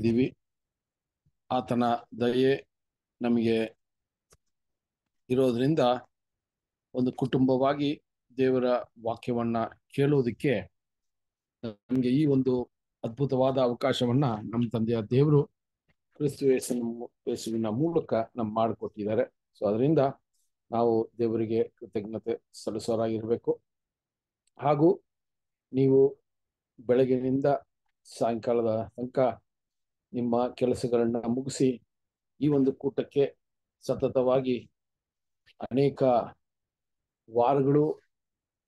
ಇದ್ದೀವಿ ಆತನ ದಯೆ ನಮಗೆ ಇರೋದ್ರಿಂದ ಒಂದು ಕುಟುಂಬವಾಗಿ ದೇವರ ವಾಕ್ಯವನ್ನ ಕೇಳುವುದಕ್ಕೆ ನಮಗೆ ಈ ಒಂದು ಅದ್ಭುತವಾದ ಅವಕಾಶವನ್ನ ನಮ್ಮ ತಂದೆಯ ದೇವರು ಕ್ರಿಸ್ತು ವೇಸುವಿನ ಮೂಲಕ ನಮ್ಮ ಮಾಡಿಕೊಟ್ಟಿದ್ದಾರೆ ಸೊ ಅದರಿಂದ ನಾವು ದೇವರಿಗೆ ಕೃತಜ್ಞತೆ ಸಲ್ಲಿಸೋರಾಗಿರ್ಬೇಕು ಹಾಗೂ ನೀವು ಬೆಳಗಿನಿಂದ ಸಾಯಂಕಾಲದ ತನಕ ನಿಮ್ಮ ಕೆಲಸಗಳನ್ನ ಮುಗಿಸಿ ಈ ಒಂದು ಕೂಟಕ್ಕೆ ಸತತವಾಗಿ ಅನೇಕ ವಾರಗಳು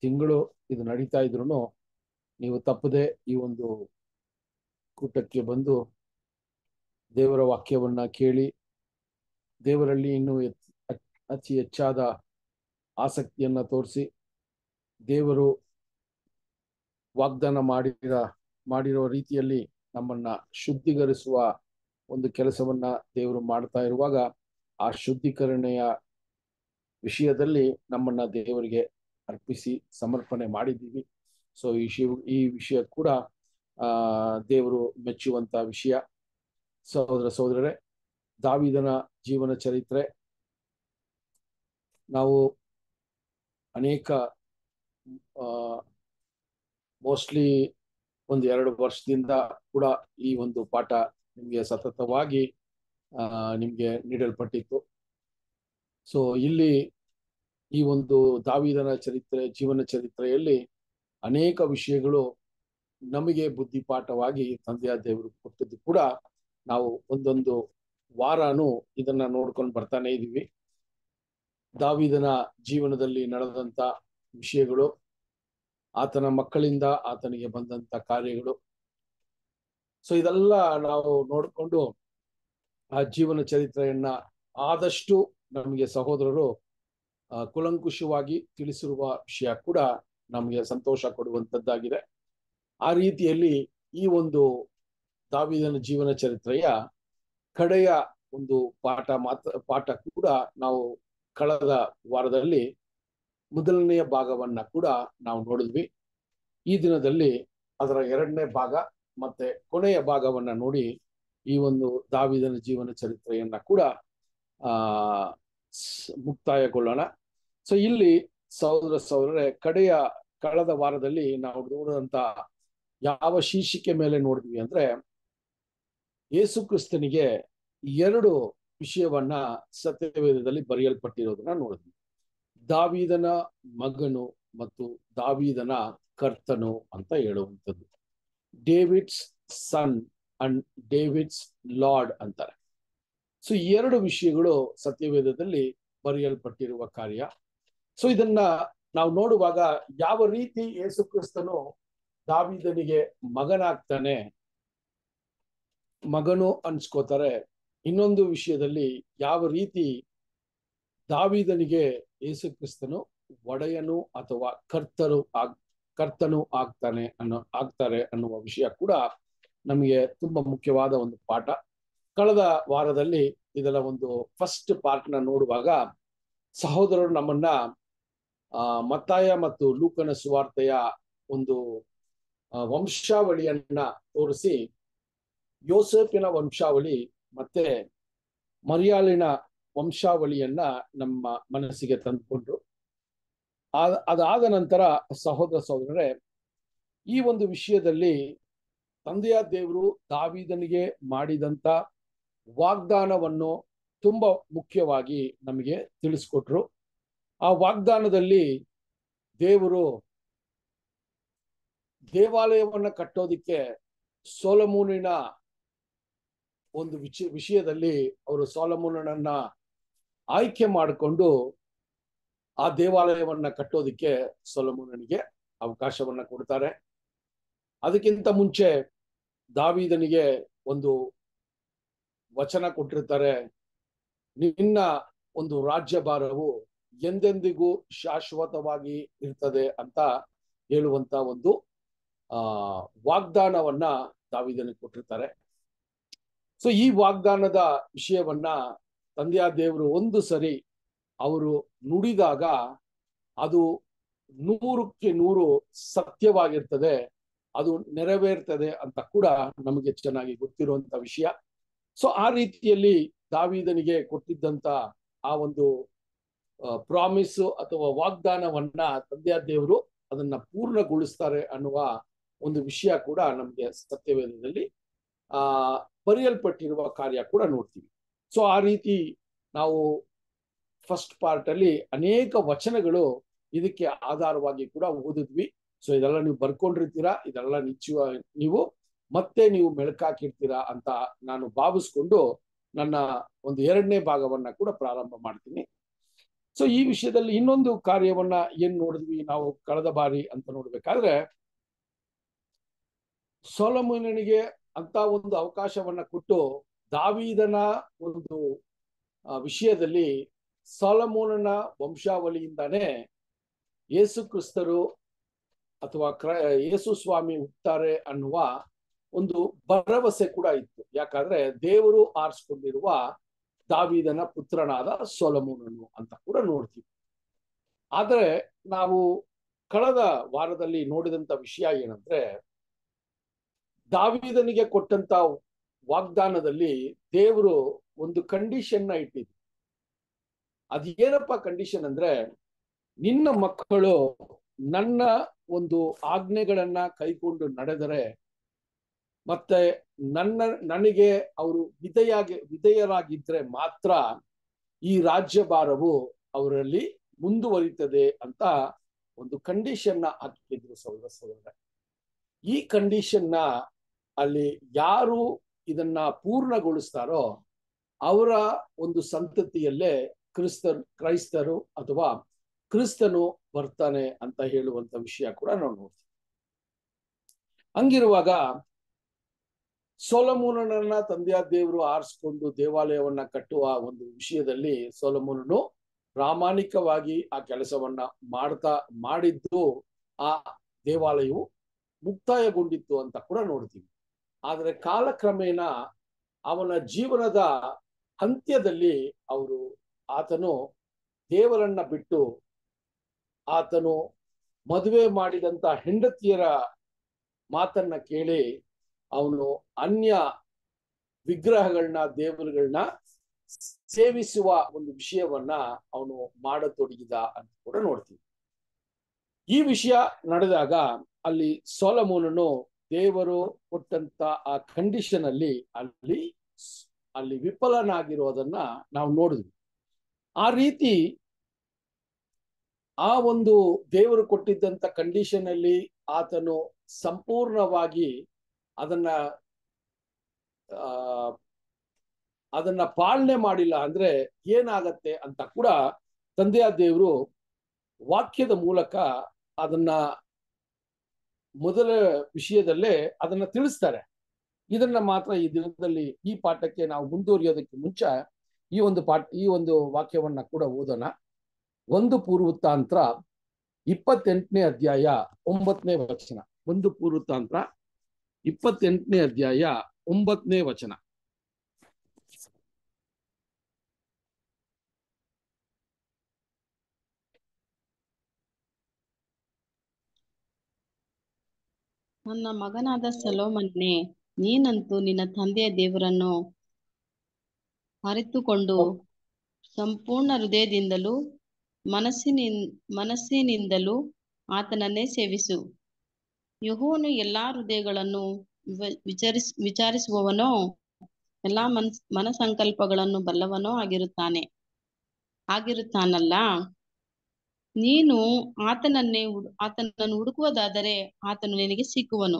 ತಿಂಗಳು ಇದು ನಡೀತಾ ಇದ್ರು ನೀವು ತಪ್ಪದೆ ಈ ಒಂದು ಕೂಟಕ್ಕೆ ಬಂದು ದೇವರ ವಾಕ್ಯವನ್ನ ಕೇಳಿ ದೇವರಲ್ಲಿ ಇನ್ನೂ ಅತಿ ಹೆಚ್ಚಾದ ಆಸಕ್ತಿಯನ್ನ ತೋರಿಸಿ ದೇವರು ವಾಗ್ದಾನ ಮಾಡಿದ ಮಾಡಿರೋ ರೀತಿಯಲ್ಲಿ ನಮ್ಮನ್ನ ಶುದ್ಧೀಕರಿಸುವ ಒಂದು ಕೆಲಸವನ್ನ ದೇವರು ಮಾಡ್ತಾ ಇರುವಾಗ ಆ ಶುದ್ಧೀಕರಣೆಯ ವಿಷಯದಲ್ಲಿ ನಮ್ಮನ್ನ ದೇವರಿಗೆ ಅರ್ಪಿಸಿ ಸಮರ್ಪಣೆ ಮಾಡಿದ್ದೀವಿ ಸೊ ಈ ಶಿವ ಈ ವಿಷಯ ಕೂಡ ಆ ದೇವರು ಮೆಚ್ಚುವಂತ ವಿಷಯ ಸಹೋದರ ಸಹೋದರರೇ ದಾವಿದನ ಜೀವನ ಚರಿತ್ರೆ ನಾವು ಅನೇಕ ಮೋಸ್ಟ್ಲಿ ಒಂದು ಎರಡು ವರ್ಷದಿಂದ ಕೂಡ ಈ ಒಂದು ಪಾಠ ನಿಮಗೆ ಸತತವಾಗಿ ನಿಮಗೆ ನೀಡಲ್ಪಟ್ಟಿತ್ತು ಸೊ ಇಲ್ಲಿ ಈ ಒಂದು ದಾವಿದನ ಚರಿತ್ರೆ ಜೀವನ ಚರಿತ್ರೆಯಲ್ಲಿ ಅನೇಕ ವಿಷಯಗಳು ನಮಗೆ ಬುದ್ಧಿಪಾಠವಾಗಿ ತಂದೆಯ ದೇವರು ಕೊಟ್ಟಿದ್ದು ಕೂಡ ನಾವು ಒಂದೊಂದು ವಾರನೂ ಇದನ್ನ ನೋಡ್ಕೊಂಡು ಬರ್ತಾನೆ ಇದೀವಿ ದಾವಿದನ ಜೀವನದಲ್ಲಿ ನಡೆದಂತ ವಿಷಯಗಳು ಆತನ ಮಕ್ಕಳಿಂದ ಆತನಿಗೆ ಬಂದಂತ ಕಾರ್ಯಗಳು ಸೊ ಇದೆಲ್ಲ ನಾವು ನೋಡಿಕೊಂಡು ಆ ಜೀವನ ಚರಿತ್ರೆಯನ್ನ ಆದಷ್ಟು ನಮಗೆ ಸಹೋದರರು ಕುಲಂಕುಷವಾಗಿ ತಿಳಿಸಿರುವ ವಿಷಯ ಕೂಡ ನಮಗೆ ಸಂತೋಷ ಕೊಡುವಂತದ್ದಾಗಿದೆ ಆ ರೀತಿಯಲ್ಲಿ ಈ ಒಂದು ದಾವಿದನ ಜೀವನ ಚರಿತ್ರೆಯ ಕಡೆಯ ಒಂದು ಪಾಠ ಮಾತ್ರ ಪಾಠ ಕೂಡ ನಾವು ಕಳೆದ ವಾರದಲ್ಲಿ ಮೊದಲನೆಯ ಭಾಗವನ್ನ ಕೂಡ ನಾವು ನೋಡಿದ್ವಿ ಈ ದಿನದಲ್ಲಿ ಅದರ ಎರಡನೇ ಭಾಗ ಮತ್ತೆ ಕೊನೆಯ ಭಾಗವನ್ನ ನೋಡಿ ಈ ಒಂದು ದಾವಿದನ ಜೀವನ ಚರಿತ್ರೆಯನ್ನ ಕೂಡ ಆ ಮುಕ್ತಾಯಗೊಳ್ಳೋಣ ಸೊ ಇಲ್ಲಿ ಸಹೋದರ ಸಹೋದರೇ ಕಡೆಯ ಕಳೆದ ವಾರದಲ್ಲಿ ನಾವು ನೋಡಿದಂತ ಯಾವ ಶೀರ್ಷಿಕೆ ಮೇಲೆ ನೋಡಿದ್ವಿ ಅಂದ್ರೆ ಯೇಸು ಕ್ರಿಸ್ತನಿಗೆ ಎರಡು ವಿಷಯವನ್ನ ಸತ್ಯವೇದದಲ್ಲಿ ಬರೆಯಲ್ಪಟ್ಟಿರೋದನ್ನ ನೋಡಿದ್ವಿ ದಾವೀದನ ಮಗನು ಮತ್ತು ದಾವೀದನ ಕರ್ತನು ಅಂತ ಹೇಳುವಂಥದ್ದು David's son and David's lord ಅಂತಾರೆ ಸೊ ಎರಡು ವಿಷಯಗಳು ಸತ್ಯವೇದದಲ್ಲಿ ಬರೆಯಲ್ಪಟ್ಟಿರುವ ಕಾರ್ಯ ಸೊ ಇದನ್ನ ನಾವು ನೋಡುವಾಗ ಯಾವ ರೀತಿ ಯೇಸು ಕ್ರಿಸ್ತನು ದಾವಿದನಿಗೆ ಮಗನಾಗ್ತಾನೆ ಮಗನು ಅನ್ಸ್ಕೋತಾರೆ ಇನ್ನೊಂದು ವಿಷಯದಲ್ಲಿ ಯಾವ ರೀತಿ ದಾವಿದನಿಗೆ ಯೇಸು ಕ್ರಿಸ್ತನು ಒಡೆಯನು ಅಥವಾ ಕರ್ತನು ಆಗ್ ಕರ್ತನು ಆಗ್ತಾನೆ ಅನ್ನೋ ಆಗ್ತಾರೆ ಅನ್ನುವ ವಿಷಯ ಕೂಡ ನಮಗೆ ತುಂಬಾ ಮುಖ್ಯವಾದ ಒಂದು ಪಾಠ ಕಳೆದ ವಾರದಲ್ಲಿ ಇದರ ಒಂದು ಫಸ್ಟ್ ಪಾರ್ಟ್ನ ನೋಡುವಾಗ ಸಹೋದರರು ನಮ್ಮನ್ನ ಮತ್ತಾಯ ಮತ್ತು ಲೂಕನ ಸುವಾರ್ತೆಯ ಒಂದು ವಂಶಾವಳಿಯನ್ನ ತೋರಿಸಿ ಯೋಸೆಫಿನ ವಂಶಾವಳಿ ಮತ್ತೆ ಮರಿಯಾಳಿನ ವಂಶಾವಳಿಯನ್ನ ನಮ್ಮ ಮನಸ್ಸಿಗೆ ತಂದುಕೊಂಡ್ರು ಅದಾದ ನಂತರ ಸಹೋದರ ಸಹೋದರರೇ ಈ ಒಂದು ವಿಷಯದಲ್ಲಿ ತಂದೆಯ ದೇವರು ದಾವಿದನಿಗೆ ಮಾಡಿದಂತ ವಾಗ್ದಾನವನ್ನು ತುಂಬಾ ಮುಖ್ಯವಾಗಿ ನಮಗೆ ತಿಳಿಸ್ಕೊಟ್ರು ಆ ವಾಗ್ದಾನದಲ್ಲಿ ದೇವರು ದೇವಾಲಯವನ್ನು ಕಟ್ಟೋದಿಕ್ಕೆ ಸೋಲಮೂನಿನ ಒಂದು ವಿಷಯದಲ್ಲಿ ಅವರು ಸೋಲಮೂನನ್ನ ಆಯ್ಕೆ ಮಾಡಿಕೊಂಡು ಆ ದೇವಾಲಯವನ್ನ ಕಟ್ಟೋದಕ್ಕೆ ಸೊಲಮೋನನಿಗೆ ಅವಕಾಶವನ್ನ ಕೊಡ್ತಾರೆ ಅದಕ್ಕಿಂತ ಮುಂಚೆ ದಾವಿದನಿಗೆ ಒಂದು ವಚನ ಕೊಟ್ಟಿರ್ತಾರೆ ನಿನ್ನ ಒಂದು ರಾಜ್ಯಭಾರವು ಎಂದೆಂದಿಗೂ ಶಾಶ್ವತವಾಗಿ ಇರ್ತದೆ ಅಂತ ಹೇಳುವಂತ ಒಂದು ಆ ವಾಗ್ದಾನವನ್ನ ದಾವಿದನಿಗೆ ಕೊಟ್ಟಿರ್ತಾರೆ ಸೊ ಈ ವಾಗ್ದಾನದ ವಿಷಯವನ್ನ ದೇವರು ಒಂದು ಸರಿ ಅವರು ನುಡಿದಾಗ ಅದು ನೂರಕ್ಕೆ ನೂರು ಸತ್ಯವಾಗಿರ್ತದೆ ಅದು ನೆರವೇರ್ತದೆ ಅಂತ ಕೂಡ ನಮಗೆ ಚೆನ್ನಾಗಿ ಗೊತ್ತಿರುವಂತ ವಿಷಯ ಸೊ ಆ ರೀತಿಯಲ್ಲಿ ದಾವಿದನಿಗೆ ಕೊಟ್ಟಿದ್ದಂತ ಆ ಒಂದು ಪ್ರಾಮಿಸ್ ಅಥವಾ ವಾಗ್ದಾನವನ್ನ ತಂದೆಯ ದೇವರು ಅದನ್ನ ಪೂರ್ಣಗೊಳಿಸ್ತಾರೆ ಅನ್ನುವ ಒಂದು ವಿಷಯ ಕೂಡ ನಮಗೆ ಸತ್ಯವೇದದಲ್ಲಿ ಆ ಬರೆಯಲ್ಪಟ್ಟಿರುವ ಕಾರ್ಯ ಕೂಡ ನೋಡ್ತೀವಿ ಸೊ ಆ ರೀತಿ ನಾವು ಫಸ್ಟ್ ಪಾರ್ಟ್ ಅಲ್ಲಿ ಅನೇಕ ವಚನಗಳು ಇದಕ್ಕೆ ಆಧಾರವಾಗಿ ಕೂಡ ಓದಿದ್ವಿ ಸೊ ಇದೆಲ್ಲ ನೀವು ಬರ್ಕೊಂಡಿರ್ತೀರಾ ಇದೆಲ್ಲ ನಿಚ್ಚುವ ನೀವು ಮತ್ತೆ ನೀವು ಮೆಳಕಾಕಿರ್ತೀರಾ ಅಂತ ನಾನು ಭಾವಿಸ್ಕೊಂಡು ನನ್ನ ಒಂದು ಎರಡನೇ ಭಾಗವನ್ನ ಕೂಡ ಪ್ರಾರಂಭ ಮಾಡ್ತೀನಿ ಸೊ ಈ ವಿಷಯದಲ್ಲಿ ಇನ್ನೊಂದು ಕಾರ್ಯವನ್ನ ಏನ್ ನೋಡಿದ್ವಿ ನಾವು ಕಳೆದ ಬಾರಿ ಅಂತ ನೋಡ್ಬೇಕಾದ್ರೆ ಸೋಲಮನಿಗೆ ಅಂತ ಒಂದು ಅವಕಾಶವನ್ನ ಕೊಟ್ಟು ದಾವೀದನ ಒಂದು ವಿಷಯದಲ್ಲಿ ಸಾಲಮೋನನ ವಂಶಾವಳಿಯಿಂದಾನೇ ಯೇಸು ಕ್ರಿಸ್ತರು ಅಥವಾ ಕ್ರ ಯೇಸು ಸ್ವಾಮಿ ಹುಟ್ಟುತ್ತಾರೆ ಅನ್ನುವ ಒಂದು ಭರವಸೆ ಕೂಡ ಇತ್ತು ಯಾಕಂದ್ರೆ ದೇವರು ಆರಿಸ್ಕೊಂಡಿರುವ ದಾವಿದನ ಪುತ್ರನಾದ ಸೋಲಮೋನನು ಅಂತ ಕೂಡ ನೋಡ್ತೀವಿ ಆದರೆ ನಾವು ಕಳೆದ ವಾರದಲ್ಲಿ ನೋಡಿದಂತ ವಿಷಯ ಏನಂದ್ರೆ ದಾವಿದನಿಗೆ ಕೊಟ್ಟಂತ ವಾಗ್ದಾನದಲ್ಲಿ ದೇವರು ಒಂದು ಕಂಡೀಷನ್ ನ ಇಟ್ಟಿದ್ರು ಅದೇನಪ್ಪ ಕಂಡೀಷನ್ ಅಂದ್ರೆ ನಿನ್ನ ಮಕ್ಕಳು ನನ್ನ ಒಂದು ಆಜ್ಞೆಗಳನ್ನ ಕೈಕೊಂಡು ನಡೆದರೆ ಮತ್ತೆ ನನ್ನ ನನಗೆ ಅವರು ವಿಧೆಯಾಗಿ ವಿಧೇಯರಾಗಿದ್ರೆ ಮಾತ್ರ ಈ ರಾಜ್ಯಭಾರವು ಅವರಲ್ಲಿ ಮುಂದುವರಿತದೆ ಅಂತ ಒಂದು ಕಂಡೀಷನ್ನ ಹಾಕಿದ್ರು ಸೌರ ಸೌರ ಈ ಕಂಡೀಷನ್ನ ಅಲ್ಲಿ ಯಾರು ಇದನ್ನ ಪೂರ್ಣಗೊಳಿಸ್ತಾರೋ ಅವರ ಒಂದು ಸಂತತಿಯಲ್ಲೇ ಕ್ರಿಸ್ತ ಕ್ರೈಸ್ತರು ಅಥವಾ ಕ್ರಿಸ್ತನು ಬರ್ತಾನೆ ಅಂತ ಹೇಳುವಂತ ವಿಷಯ ಕೂಡ ನಾವು ನೋಡ್ತೀವಿ ಹಂಗಿರುವಾಗ ಸೋಲಮೂಲನನ್ನ ತಂದೆಯ ದೇವರು ಆರಿಸ್ಕೊಂಡು ದೇವಾಲಯವನ್ನ ಕಟ್ಟುವ ಒಂದು ವಿಷಯದಲ್ಲಿ ಸೋಲಮೂಲನು ಪ್ರಾಮಾಣಿಕವಾಗಿ ಆ ಕೆಲಸವನ್ನ ಮಾಡ್ತಾ ಮಾಡಿದ್ದು ಆ ದೇವಾಲಯವು ಮುಕ್ತಾಯಗೊಂಡಿತ್ತು ಅಂತ ಕೂಡ ನೋಡ್ತೀವಿ ಆದರೆ ಕಾಲಕ್ರಮೇಣ ಅವನ ಜೀವನದ ಅಂತ್ಯದಲ್ಲಿ ಅವರು ಆತನು ದೇವರನ್ನ ಬಿಟ್ಟು ಆತನು ಮದುವೆ ಮಾಡಿದಂತ ಹೆಂಡತಿಯರ ಮಾತನ್ನ ಕೇಳಿ ಅವನು ಅನ್ಯ ವಿಗ್ರಹಗಳನ್ನ ದೇವರುಗಳನ್ನ ಸೇವಿಸುವ ಒಂದು ವಿಷಯವನ್ನ ಅವನು ಮಾಡತೊಡಗಿದ ಅಂತ ಕೂಡ ನೋಡ್ತೀವಿ ಈ ವಿಷಯ ನಡೆದಾಗ ಅಲ್ಲಿ ಸೋಲಮೂಲನು ದೇವರು ಕೊಟ್ಟಂತ ಆ ಕಂಡೀಷನ್ ಅಲ್ಲಿ ಅಲ್ಲಿ ಅಲ್ಲಿ ವಿಫಲನಾಗಿರೋದನ್ನ ನಾವು ನೋಡಿದ್ವಿ ಆ ರೀತಿ ಆ ಒಂದು ದೇವರು ಕೊಟ್ಟಿದ್ದಂತ ಕಂಡೀಷನ್ ಅಲ್ಲಿ ಆತನು ಸಂಪೂರ್ಣವಾಗಿ ಅದನ್ನ ಅದನ್ನ ಪಾಲನೆ ಮಾಡಿಲ್ಲ ಅಂದ್ರೆ ಏನಾಗತ್ತೆ ಅಂತ ಕೂಡ ತಂದೆಯ ದೇವರು ವಾಕ್ಯದ ಮೂಲಕ ಅದನ್ನ ಮೊದಲ ವಿಷಯದಲ್ಲೇ ಅದನ್ನ ತಿಳಿಸ್ತಾರೆ ಇದನ್ನ ಮಾತ್ರ ಈ ದಿನದಲ್ಲಿ ಈ ಪಾಠಕ್ಕೆ ನಾವು ಮುಂದುವರಿಯೋದಕ್ಕೆ ಮುಂಚ ಈ ಒಂದು ಪಾಠ ಈ ಒಂದು ವಾಕ್ಯವನ್ನ ಕೂಡ ಓದೋಣ ಒಂದು ಪೂರ್ವತಾಂತ್ರ ಇಪ್ಪತ್ತೆಂಟನೇ ಅಧ್ಯಾಯ ಒಂಬತ್ತನೇ ವಚನ ಒಂದು ಪೂರ್ವತಾಂತ್ರ ಇಪ್ಪತ್ತೆಂಟನೇ ಅಧ್ಯಾಯ ಒಂಬತ್ತನೇ ವಚನ ನನ್ನ ಮಗನಾದ ಸಲೋಮನ್ನೆ ನೀನಂತೂ ನಿನ್ನ ತಂದೆಯ ದೇವರನ್ನು ಅರಿತುಕೊಂಡು ಸಂಪೂರ್ಣ ಹೃದಯದಿಂದಲೂ ಮನಸ್ಸಿನ ಮನಸ್ಸಿನಿಂದಲೂ ಆತನನ್ನೇ ಸೇವಿಸು ಯಹೋನು ಎಲ್ಲಾ ಹೃದಯಗಳನ್ನು ವಿಚಾರಿಸ್ ವಿಚಾರಿಸುವವನೋ ಎಲ್ಲಾ ಮನ್ ಮನಸಂಕಲ್ಪಗಳನ್ನು ಬಲ್ಲವನೋ ಆಗಿರುತ್ತಾನೆ ಆಗಿರುತ್ತಾನಲ್ಲ ನೀನು ಆತನನ್ನೇ ಆತನನ್ನು ಹುಡುಕುವುದಾದರೆ ಆತನು ನಿನಗೆ ಸಿಕ್ಕುವನು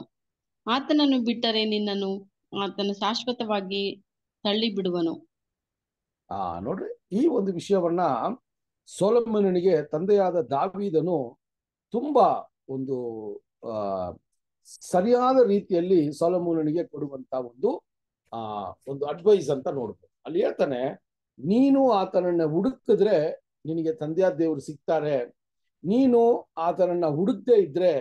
ಆತನನ್ನು ಬಿಟ್ಟರೆ ನಿನ್ನನ್ನು ಆತನು ಶಾಶ್ವತವಾಗಿ ತಳ್ಳಿ ಬಿಡುವನು ಆ ನೋಡ್ರಿ ಈ ಒಂದು ವಿಷಯವನ್ನ ಸೋಲಮ್ಮನಿಗೆ ತಂದೆಯಾದ ದಾವಿದನು ತುಂಬಾ ಒಂದು ಸರಿಯಾದ ರೀತಿಯಲ್ಲಿ ಸೋಲಮ್ಮನಿಗೆ ಕೊಡುವಂತ ಒಂದು ಆ ಒಂದು ಅಡ್ವೈಸ್ ಅಂತ ನೋಡ್ಬೋದು ಅಲ್ಲಿ ಹೇಳ್ತಾನೆ ನೀನು ಆತನನ್ನ ಹುಡುಕಿದ್ರೆ ನಿನಗೆ ತಂದೆಯ ದೇವರು ಸಿಗ್ತಾರೆ ನೀನು ಆತನನ್ನ ಹುಡುಕದೇ ಇದ್ರೆ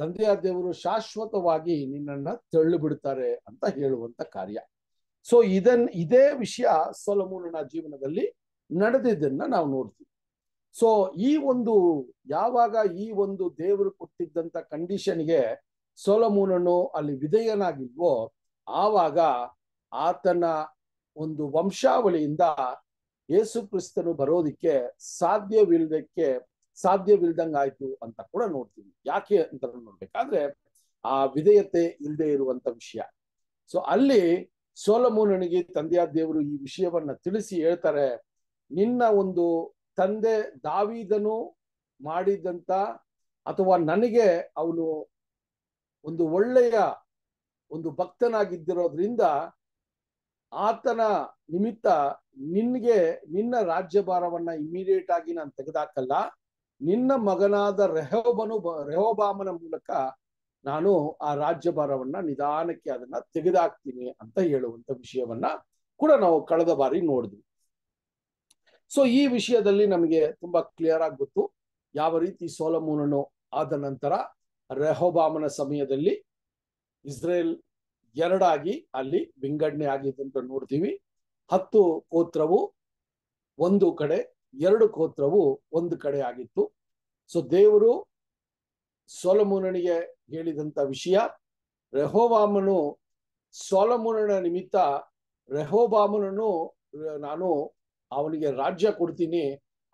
ತಂದೆಯ ದೇವರು ಶಾಶ್ವತವಾಗಿ ನಿನ್ನನ್ನ ತಳ್ಳು ಬಿಡ್ತಾರೆ ಅಂತ ಹೇಳುವಂತ ಕಾರ್ಯ ಸೊ ಇದನ್ ಇದೇ ವಿಷಯ ಸೊಲಮೂಲನ ಜೀವನದಲ್ಲಿ ನಡೆದಿದ್ದನ್ನ ನಾವು ನೋಡ್ತೀವಿ ಸೊ ಈ ಒಂದು ಯಾವಾಗ ಈ ಒಂದು ದೇವರು ಕೊಟ್ಟಿದ್ದಂತ ಕಂಡೀಷನ್ಗೆ ಸೊಲಮೂಲನು ಅಲ್ಲಿ ವಿಧೇಯನಾಗಿಲ್ವೋ ಆವಾಗ ಆತನ ಒಂದು ವಂಶಾವಳಿಯಿಂದ ಯೇಸು ಕ್ರಿಸ್ತನು ಬರೋದಿಕ್ಕೆ ಸಾಧ್ಯವಿಲ್ಲದಕ್ಕೆ ಸಾಧ್ಯವಿಲ್ದಂಗಾಯ್ತು ಅಂತ ಕೂಡ ನೋಡ್ತೀವಿ ಯಾಕೆ ಅಂತ ನೋಡ್ಬೇಕಾದ್ರೆ ಆ ವಿಧೇಯತೆ ಇಲ್ಲದೆ ಇರುವಂತ ವಿಷಯ ಸೊ ಅಲ್ಲಿ ಸೋಲಮೂನನಿಗೆ ತಂದೆಯ ದೇವರು ಈ ವಿಷಯವನ್ನ ತಿಳಿಸಿ ಹೇಳ್ತಾರೆ ನಿನ್ನ ಒಂದು ತಂದೆ ದಾವಿದನು ಮಾಡಿದಂತ ಅಥವಾ ನನಗೆ ಅವನು ಒಂದು ಒಳ್ಳೆಯ ಒಂದು ಭಕ್ತನಾಗಿದ್ದಿರೋದ್ರಿಂದ ಆತನ ನಿಮಿತ್ತ ನಿನ್ಗೆ ನಿನ್ನ ರಾಜ್ಯಭಾರವನ್ನ ಇಮಿಡಿಯೇಟ್ ಆಗಿ ನಾನು ತೆಗೆದಾಕಲ್ಲ ನಿನ್ನ ಮಗನಾದ ರೆಹೋಬನು ರೆಹೋಬಾಮನ ಮೂಲಕ ನಾನು ಆ ರಾಜ್ಯಭಾರವನ್ನ ನಿಧಾನಕ್ಕೆ ಅದನ್ನ ತೆಗೆದಾಕ್ತೀನಿ ಅಂತ ಹೇಳುವಂತ ವಿಷಯವನ್ನ ಕೂಡ ನಾವು ಕಳೆದ ಬಾರಿ ನೋಡಿದ್ವಿ ಸೊ ಈ ವಿಷಯದಲ್ಲಿ ನಮಗೆ ತುಂಬಾ ಕ್ಲಿಯರ್ ಆಗಿ ಗೊತ್ತು ಯಾವ ರೀತಿ ಸೋಲಮೂನನು ಆದ ನಂತರ ರೆಹೋಬಾಮನ ಸಮಯದಲ್ಲಿ ಇಸ್ರೇಲ್ ಎರಡಾಗಿ ಅಲ್ಲಿ ವಿಂಗಡಣೆ ಆಗಿದೆ ಅಂತ ನೋಡ್ತೀವಿ ಹತ್ತು ಕೋತ್ರವು ಒಂದು ಕಡೆ ಎರಡು ಕೋತ್ರವು ಒಂದು ಕಡೆ ಆಗಿತ್ತು ಸೊ ದೇವರು ಸೋಲಮೂನನಿಗೆ ಹೇಳಿದಂತ ವಿಷಯ ರೆಹೋಬಾಮನು ಸೋಲಮೂನನ ನಿಮಿತ್ತ ರೆಹೋಬಾಮನನ್ನು ನಾನು ಅವನಿಗೆ ರಾಜ್ಯ ಕೊಡ್ತೀನಿ